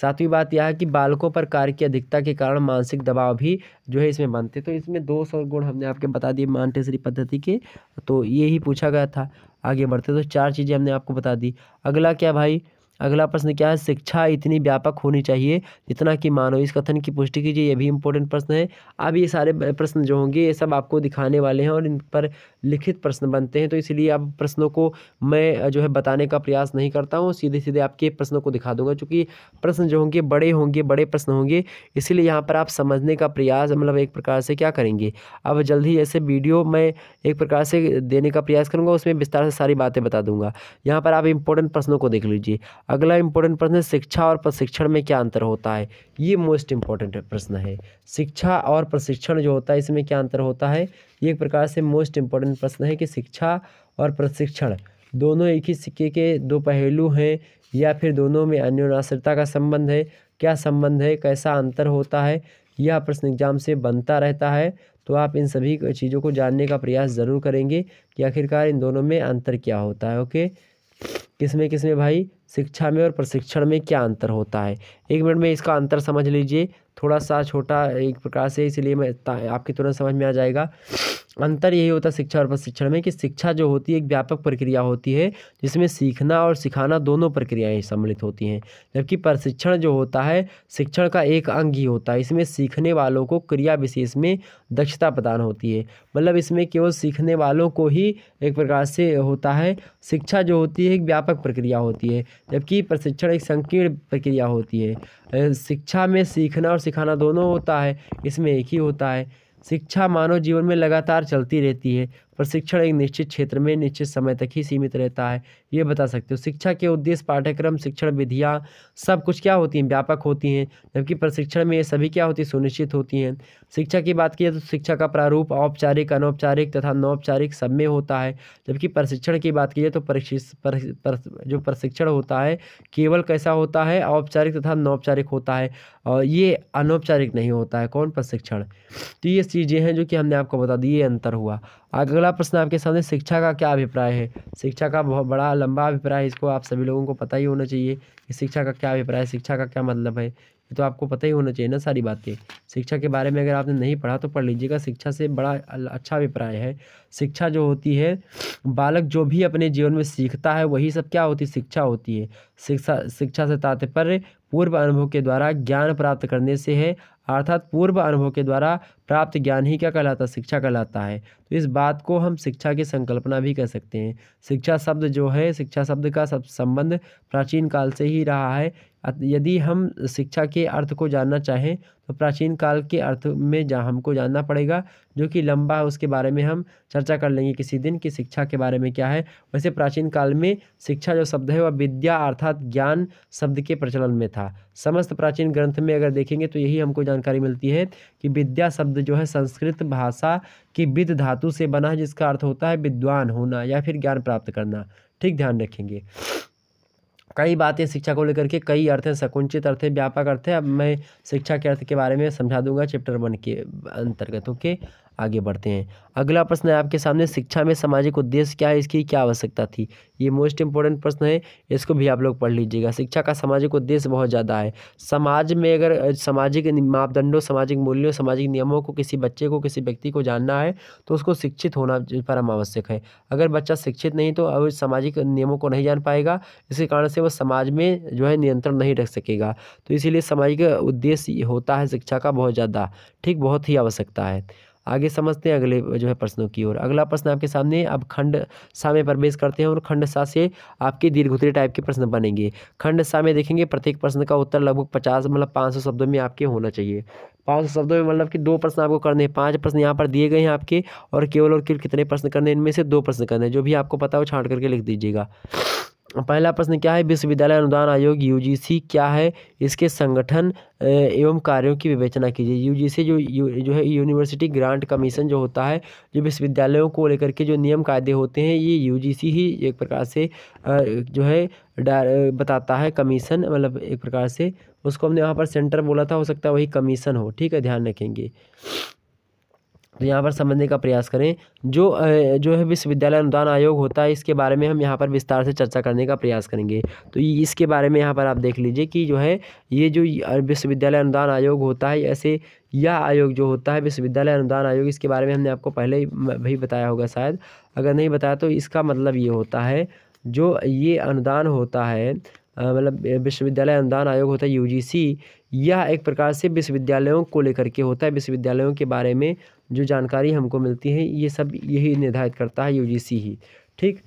सातवीं बात यह है कि बालकों पर कार्य की अधिकता के कारण मानसिक दबाव भी जो है इसमें बनते तो इसमें दो सौ गुण हमने आपके बता दिए मॉन्टेसरी पद्धति के तो ये ही पूछा गया था आगे बढ़ते तो चार चीज़ें हमने आपको बता दी अगला क्या भाई अगला प्रश्न क्या है शिक्षा इतनी व्यापक होनी चाहिए जितना कि मानो इस कथन की पुष्टि कीजिए ये भी इंपॉर्टेंट प्रश्न है अब ये सारे प्रश्न जो होंगे ये सब आपको दिखाने वाले हैं और इन पर लिखित प्रश्न बनते हैं तो इसलिए अब प्रश्नों को मैं जो है बताने का प्रयास नहीं करता हूँ सीधे सीधे आपके प्रश्नों को दिखा दूंगा चूँकि प्रश्न जो होंगे बड़े होंगे बड़े प्रश्न होंगे इसीलिए यहाँ पर आप समझने का प्रयास मतलब एक प्रकार से क्या करेंगे अब जल्द ही ऐसे वीडियो मैं एक प्रकार से देने का प्रयास करूँगा उसमें विस्तार से सारी बातें बता दूंगा यहाँ पर आप इंपॉर्टेंट प्रश्नों को देख लीजिए अगला इम्पोर्टेंट प्रश्न है शिक्षा और प्रशिक्षण में क्या अंतर होता है ये मोस्ट इम्पॉर्टेंट प्रश्न है शिक्षा और प्रशिक्षण जो होता है इसमें क्या अंतर होता है ये एक प्रकार से मोस्ट इम्पॉर्टेंट प्रश्न है कि शिक्षा और प्रशिक्षण दोनों एक ही सिक्के के दो पहलू हैं या फिर दोनों में अन्योनाश्रता का संबंध है क्या संबंध है कैसा अंतर होता है यह प्रश्न एग्जाम से बनता रहता है तो आप इन सभी चीज़ों को जानने का प्रयास ज़रूर करेंगे कि आखिरकार इन दोनों में अंतर क्या होता है ओके किसमें किसमें भाई शिक्षा में और प्रशिक्षण में क्या अंतर होता है एक मिनट में इसका अंतर समझ लीजिए थोड़ा सा छोटा एक प्रकार से इसलिए मैं आपकी तुरंत समझ में आ जाएगा अंतर यही होता है शिक्षा और प्रशिक्षण में कि शिक्षा जो होती है एक व्यापक प्रक्रिया होती है जिसमें सीखना और सिखाना दोनों प्रक्रियाएं सम्मिलित होती हैं जबकि प्रशिक्षण जो होता है शिक्षण का एक अंग ही होता है इसमें सीखने वालों को क्रिया विशेष में दक्षता प्रदान होती है मतलब इसमें केवल सीखने वालों को ही एक प्रकार से होता है शिक्षा जो होती है एक व्यापक प्रक्रिया होती है जबकि प्रशिक्षण एक संकीर्ण प्रक्रिया होती है शिक्षा में सीखना और सिखाना दोनों होता है इसमें एक ही होता है शिक्षा मानव जीवन में लगातार चलती रहती है प्रशिक्षण एक निश्चित क्षेत्र में निश्चित समय तक ही सीमित रहता है ये बता सकते हो शिक्षा के उद्देश्य पाठ्यक्रम शिक्षण विधियाँ सब कुछ क्या होती हैं व्यापक होती हैं जबकि प्रशिक्षण में ये सभी क्या होती सुनिश्चित होती हैं शिक्षा की बात की जाए तो शिक्षा का प्रारूप औपचारिक अनौपचारिक तथा अनौपचारिक सब में होता है जबकि प्रशिक्षण की बात की जाए तो जो प्रशिक्षण होता है केवल कैसा होता है औपचारिक तथा अनौपचारिक होता है और ये अनौपचारिक नहीं होता है कौन प्रशिक्षण तो ये चीज़ें हैं जो कि हमने आपको बता दी ये अंतर हुआ अगला प्रश्न आपके सामने शिक्षा का क्या अभिप्राय है शिक्षा का बहुत बड़ा लंबा अभिप्राय है इसको आप सभी लोगों को पता ही होना चाहिए कि शिक्षा का क्या अभिप्राय है शिक्षा का क्या मतलब है तो आपको पता ही होना चाहिए ना सारी बातें शिक्षा के बारे में अगर आपने नहीं पढ़ा तो पढ़ लीजिएगा शिक्षा से बड़ा अच्छा अभिप्राय है शिक्षा जो होती है बालक जो भी अपने जीवन में सीखता है वही सब क्या होती शिक्षा होती है शिक्षा शिक्षा से तात्पर्य पूर्व अनुभव के द्वारा ज्ञान प्राप्त करने से है अर्थात पूर्व अनुभव के द्वारा प्राप्त ज्ञान ही क्या कहलाता शिक्षा कहलाता है तो इस बात को हम शिक्षा की संकल्पना भी कह सकते हैं शिक्षा शब्द जो है शिक्षा शब्द का सब संबंध प्राचीन काल से ही रहा है यदि हम शिक्षा के अर्थ को जानना चाहें तो प्राचीन काल के अर्थ में जा हमको जानना पड़ेगा जो कि लंबा है उसके बारे में हम चर्चा कर लेंगे किसी दिन कि शिक्षा के बारे में क्या है वैसे प्राचीन काल में शिक्षा जो शब्द है वह विद्या अर्थात ज्ञान शब्द के प्रचलन में था समस्त प्राचीन ग्रंथ में अगर देखेंगे तो यही हमको जानकारी मिलती है कि विद्या शब्द जो है संस्कृत भाषा की विध धातु से बना है जिसका अर्थ होता है विद्वान होना या फिर ज्ञान प्राप्त करना ठीक ध्यान रखेंगे कई बातें शिक्षा को लेकर के कई अर्थ हैं सकुंचित अर्थ है व्यापक अर्थ है अब मैं शिक्षा के अर्थ के बारे में समझा दूंगा चैप्टर वन के अंतर्गत ओके आगे बढ़ते हैं अगला प्रश्न है आपके सामने शिक्षा में सामाजिक उद्देश्य क्या है इसकी क्या आवश्यकता थी ये मोस्ट इंपॉर्टेंट प्रश्न है इसको भी आप लोग पढ़ लीजिएगा शिक्षा का सामाजिक उद्देश्य बहुत ज़्यादा है समाज में अगर सामाजिक मापदंडों सामाजिक मूल्यों सामाजिक नियमों को किसी बच्चे को किसी व्यक्ति को जानना है तो उसको शिक्षित होना परम आवश्यक है अगर बच्चा शिक्षित नहीं तो सामाजिक नियमों को नहीं जान पाएगा इसके कारण से वो समाज में जो है नियंत्रण नहीं रख सकेगा तो इसीलिए सामाजिक उद्देश्य होता है शिक्षा का बहुत ज़्यादा ठीक बहुत ही आवश्यकता है आगे समझते हैं अगले जो है प्रश्नों की ओर अगला प्रश्न आपके सामने अब खंड सा में प्रवेश करते हैं और खंड सा से आपके दीर्घ उत्तरी टाइप के प्रश्न बनेंगे खंड सा में देखेंगे प्रत्येक प्रश्न का उत्तर लगभग पचास मतलब पाँच सौ शब्दों में आपके होना चाहिए पाँच सौ शब्दों में मतलब कि दो प्रश्न आपको करने हैं पाँच प्रश्न यहाँ पर दिए गए हैं आपके और केवल और केवल कितने प्रश्न करने हैं इनमें से दो प्रश्न करने हैं जो भी आपको पता हो छाँट करके लिख दीजिएगा पहला प्रश्न क्या है विश्वविद्यालय अनुदान आयोग यूजीसी क्या है इसके संगठन एवं कार्यों की विवेचना कीजिए यूजीसी जो यू, जो है यूनिवर्सिटी ग्रांट कमीशन जो होता है जो विश्वविद्यालयों को लेकर के जो नियम कायदे होते हैं ये यूजीसी ही एक प्रकार से जो है बताता है कमीशन मतलब एक प्रकार से उसको हमने वहाँ पर सेंटर बोला था हो सकता है वही कमीशन हो ठीक है ध्यान रखेंगे तो यहाँ पर समझने का प्रयास करें जो जो है विश्वविद्यालय अनुदान आयोग होता है इसके बारे में हम यहाँ पर विस्तार से चर्चा करने का प्रयास करेंगे तो इसके बारे में यहाँ पर आप देख लीजिए कि जो है ये जो विश्वविद्यालय अनुदान आयोग होता है ऐसे यह आयोग जो होता है विश्वविद्यालय अनुदान आयोग इसके बारे में हमने आपको पहले भी बताया होगा शायद अगर नहीं बताया तो इसका मतलब ये होता है जो ये अनुदान होता है मतलब विश्वविद्यालय अनुदान आयोग होता है यूजीसी यह एक प्रकार से विश्वविद्यालयों को लेकर के होता है विश्वविद्यालयों के बारे में जो जानकारी हमको मिलती है ये सब यही निर्धारित करता है यूजीसी ही ठीक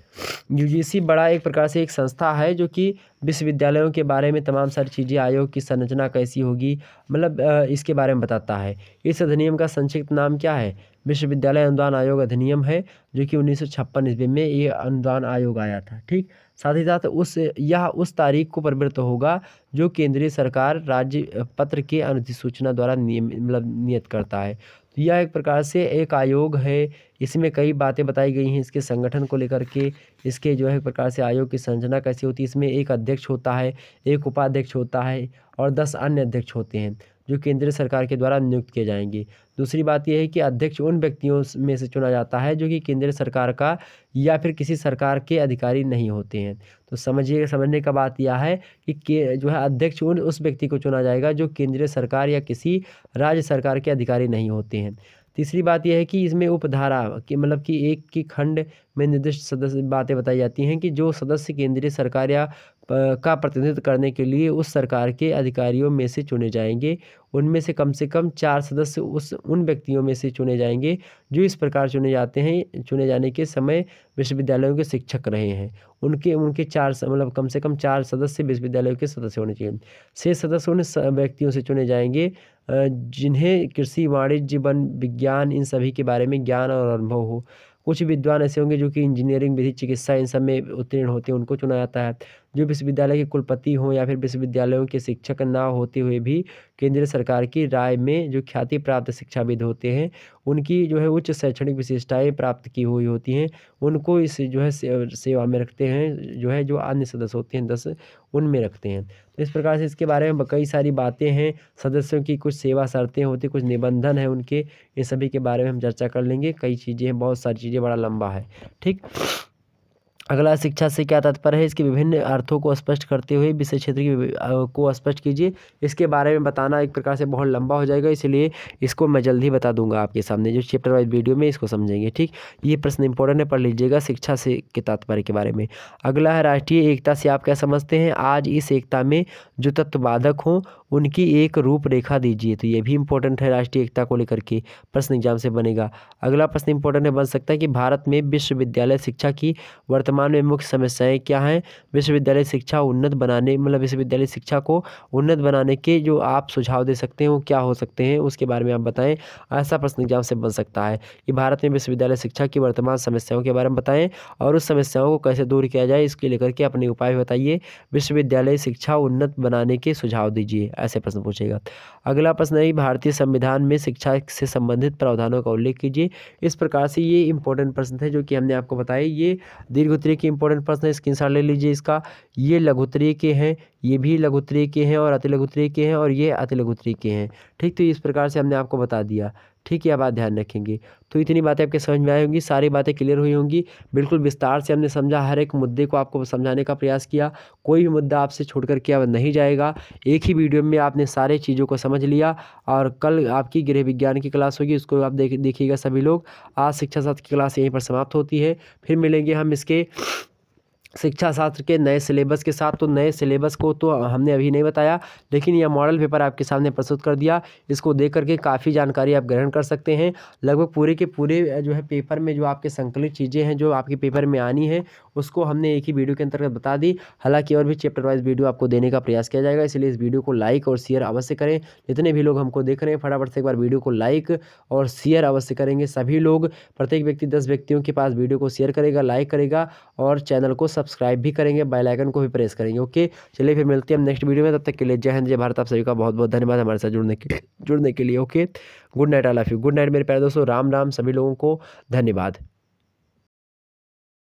यूजीसी बड़ा एक प्रकार से एक संस्था है जो कि विश्वविद्यालयों के बारे में तमाम सारी चीज़ें आयोग की संरचना कैसी होगी मतलब इसके बारे में बताता है इस अधिनियम का संक्षिप्त नाम क्या है विश्वविद्यालय अनुदान आयोग अधिनियम है जो कि उन्नीस सौ ईस्वी में ये अनुदान आयोग आया था ठीक साथ ही साथ उस यह उस तारीख को प्रवृत्त होगा जो केंद्रीय सरकार राज्य पत्र के अनुसूचना द्वारा मतलब नियत करता है तो यह एक प्रकार से एक आयोग है इसमें कई बातें बताई गई हैं इसके संगठन को लेकर के इसके जो है एक प्रकार से आयोग की संरचना कैसी होती है इसमें एक अध्यक्ष होता है एक उपाध्यक्ष होता है और दस अन्य अध्यक्ष होते हैं जो केंद्र सरकार के द्वारा नियुक्त किए जाएंगे दूसरी बात यह है कि अध्यक्ष उन व्यक्तियों में से चुना जाता है जो कि केंद्र सरकार का या फिर किसी सरकार के अधिकारी नहीं होते हैं तो समझिए समझने का बात यह है कि के, जो है अध्यक्ष उन उस व्यक्ति को चुना जाएगा जो केंद्रीय सरकार या किसी राज्य सरकार के अधिकारी नहीं होते हैं तीसरी बात यह है कि इसमें उपधारा कि मतलब कि एक की खंड में निर्दिष्ट सदस्य बातें बताई जाती हैं कि जो सदस्य केंद्रीय सरकार या का प्रतिनिधित्व करने के लिए उस सरकार के अधिकारियों में से चुने जाएंगे उनमें से कम से कम चार सदस्य उस उन व्यक्तियों में से चुने जाएंगे जो इस प्रकार चुने जाते हैं चुने जाने के समय विश्वविद्यालयों के शिक्षक रहे हैं उनके उनके चार मतलब कम से कम चार सदस्य विश्वविद्यालयों के सदस्य होने चाहिए छः सदस्य उन व्यक्तियों से चुने जाएंगे जिन्हें कृषि वाणिज्य वन विज्ञान इन सभी के बारे में ज्ञान और अनुभव हो कुछ विद्वान ऐसे होंगे जो कि इंजीनियरिंग विधि चिकित्सा इन सब में उत्तीर्ण होते हैं उनको चुना जाता है जो विश्वविद्यालय के कुलपति हों या फिर विश्वविद्यालयों के शिक्षक ना होते हुए भी केंद्र सरकार की राय में जो ख्याति प्राप्त शिक्षाविद होते हैं उनकी जो है उच्च शैक्षणिक विशेषताएं प्राप्त की हुई होती हैं उनको इस जो है सेवा में रखते हैं जो है जो अन्य सदस्य होते हैं दस उनमें रखते हैं तो इस प्रकार से इसके बारे में कई सारी बातें हैं सदस्यों की कुछ सेवा शर्तें होती कुछ निबंधन है उनके इन सभी के बारे में हम चर्चा कर लेंगे कई चीज़ें हैं बहुत सारी चीज़ें बड़ा लंबा है ठीक अगला शिक्षा से क्या तात्पर्य है इसके विभिन्न अर्थों को स्पष्ट करते हुए विषय क्षेत्र की को स्पष्ट कीजिए इसके बारे में बताना एक प्रकार से बहुत लंबा हो जाएगा इसलिए इसको मैं जल्दी बता दूंगा आपके सामने जो चैप्टर वाइज वीडियो में इसको समझेंगे ठीक ये प्रश्न इंपॉर्टेंट है पढ़ लीजिएगा शिक्षा से के तात्पर्य के बारे में अगला है राष्ट्रीय एकता से आप क्या समझते हैं आज इस एकता में जो तत्वबाधक हों उनकी एक रूपरेखा दीजिए तो ये भी इंपॉर्टेंट है राष्ट्रीय एकता को लेकर के प्रश्न एग्जाम से बनेगा अगला प्रश्न इंपॉर्टेंट है बन सकता है कि भारत में विश्वविद्यालय शिक्षा की वर्तमान में मुख्य समस्याएं क्या हैं विश्वविद्यालय शिक्षा उन्नत बनाने मतलब विश्वविद्यालय शिक्षा को उन्नत बनाने के जो आप सुझाव दे सकते हैं वो क्या हो सकते हैं उसके बारे में आप बताएं ऐसा प्रश्न एग्जाम से बन सकता है कि भारत में विश्वविद्यालय शिक्षा की वर्तमान समस्याओं के बारे में बताएं और उस समस्याओं को कैसे दूर किया जाए इसके लेकर के अपने उपाय बताइए विश्वविद्यालय शिक्षा उन्नत बनाने के सुझाव दीजिए ऐसे प्रश्न पूछेगा अगला प्रश्न है भारतीय संविधान में शिक्षा से संबंधित प्रावधानों का उल्लेख कीजिए इस प्रकार से ये इंपॉर्टेंट प्रश्न थे जो कि हमने आपको बताए ये दीर्घ उत्तरीय के इंपॉर्टेंट प्रश्न है स्क्रीन ले लीजिए इसका ये लघुत्तरीय के हैं ये भी लघुत्तरीय के हैं और अति लघुत्तरीय के हैं और ये अति लघुत्तरीय के हैं ठीक तो इस प्रकार से हमने आपको बता दिया ठीक है आप बात ध्यान रखेंगे तो इतनी बातें आपके समझ में आई होंगी सारी बातें क्लियर हुई होंगी बिल्कुल विस्तार से हमने समझा हर एक मुद्दे को आपको समझाने का प्रयास किया कोई भी मुद्दा आपसे छोड़ कर किया नहीं जाएगा एक ही वीडियो में आपने सारे चीज़ों को समझ लिया और कल आपकी गृह विज्ञान की क्लास होगी उसको आप देख देखिएगा सभी लोग आज शिक्षा साथ की क्लास यहीं पर समाप्त होती है फिर मिलेंगे हम इसके शिक्षा शास्त्र के नए सिलेबस के साथ तो नए सिलेबस को तो हमने अभी नहीं बताया लेकिन यह मॉडल पेपर आपके सामने प्रस्तुत कर दिया इसको देख करके काफ़ी जानकारी आप ग्रहण कर सकते हैं लगभग पूरे के पूरे जो है पेपर में जो आपके संकलित चीज़ें हैं जो आपके पेपर में आनी है उसको हमने एक ही वीडियो के अंतर्गत बता दी हालांकि और भी चैप्टर वाइज वीडियो आपको देने का प्रयास किया जाएगा इसलिए इस वीडियो को लाइक और शेयर अवश्य करें जितने भी लोग हमको देख रहे हैं फटाफट से एक बार वीडियो को लाइक और शेयर अवश्य करेंगे सभी लोग प्रत्येक व्यक्ति दस व्यक्तियों के पास वीडियो को शेयर करेगा लाइक करेगा और चैनल को सब सब्सक्राइब भी करेंगे बेल आइकन को भी प्रेस करेंगे ओके चलिए फिर मिलते हैं हम नेक्स्ट वीडियो में तब तक के लिए जय हिंद जय भारत आप सभी का बहुत बहुत धन्यवाद हमारे साथ जुड़ने के जुड़ने के लिए okay good night I love you good night मेरे प्यारे दोस्तों राम राम सभी लोगों को धन्यवाद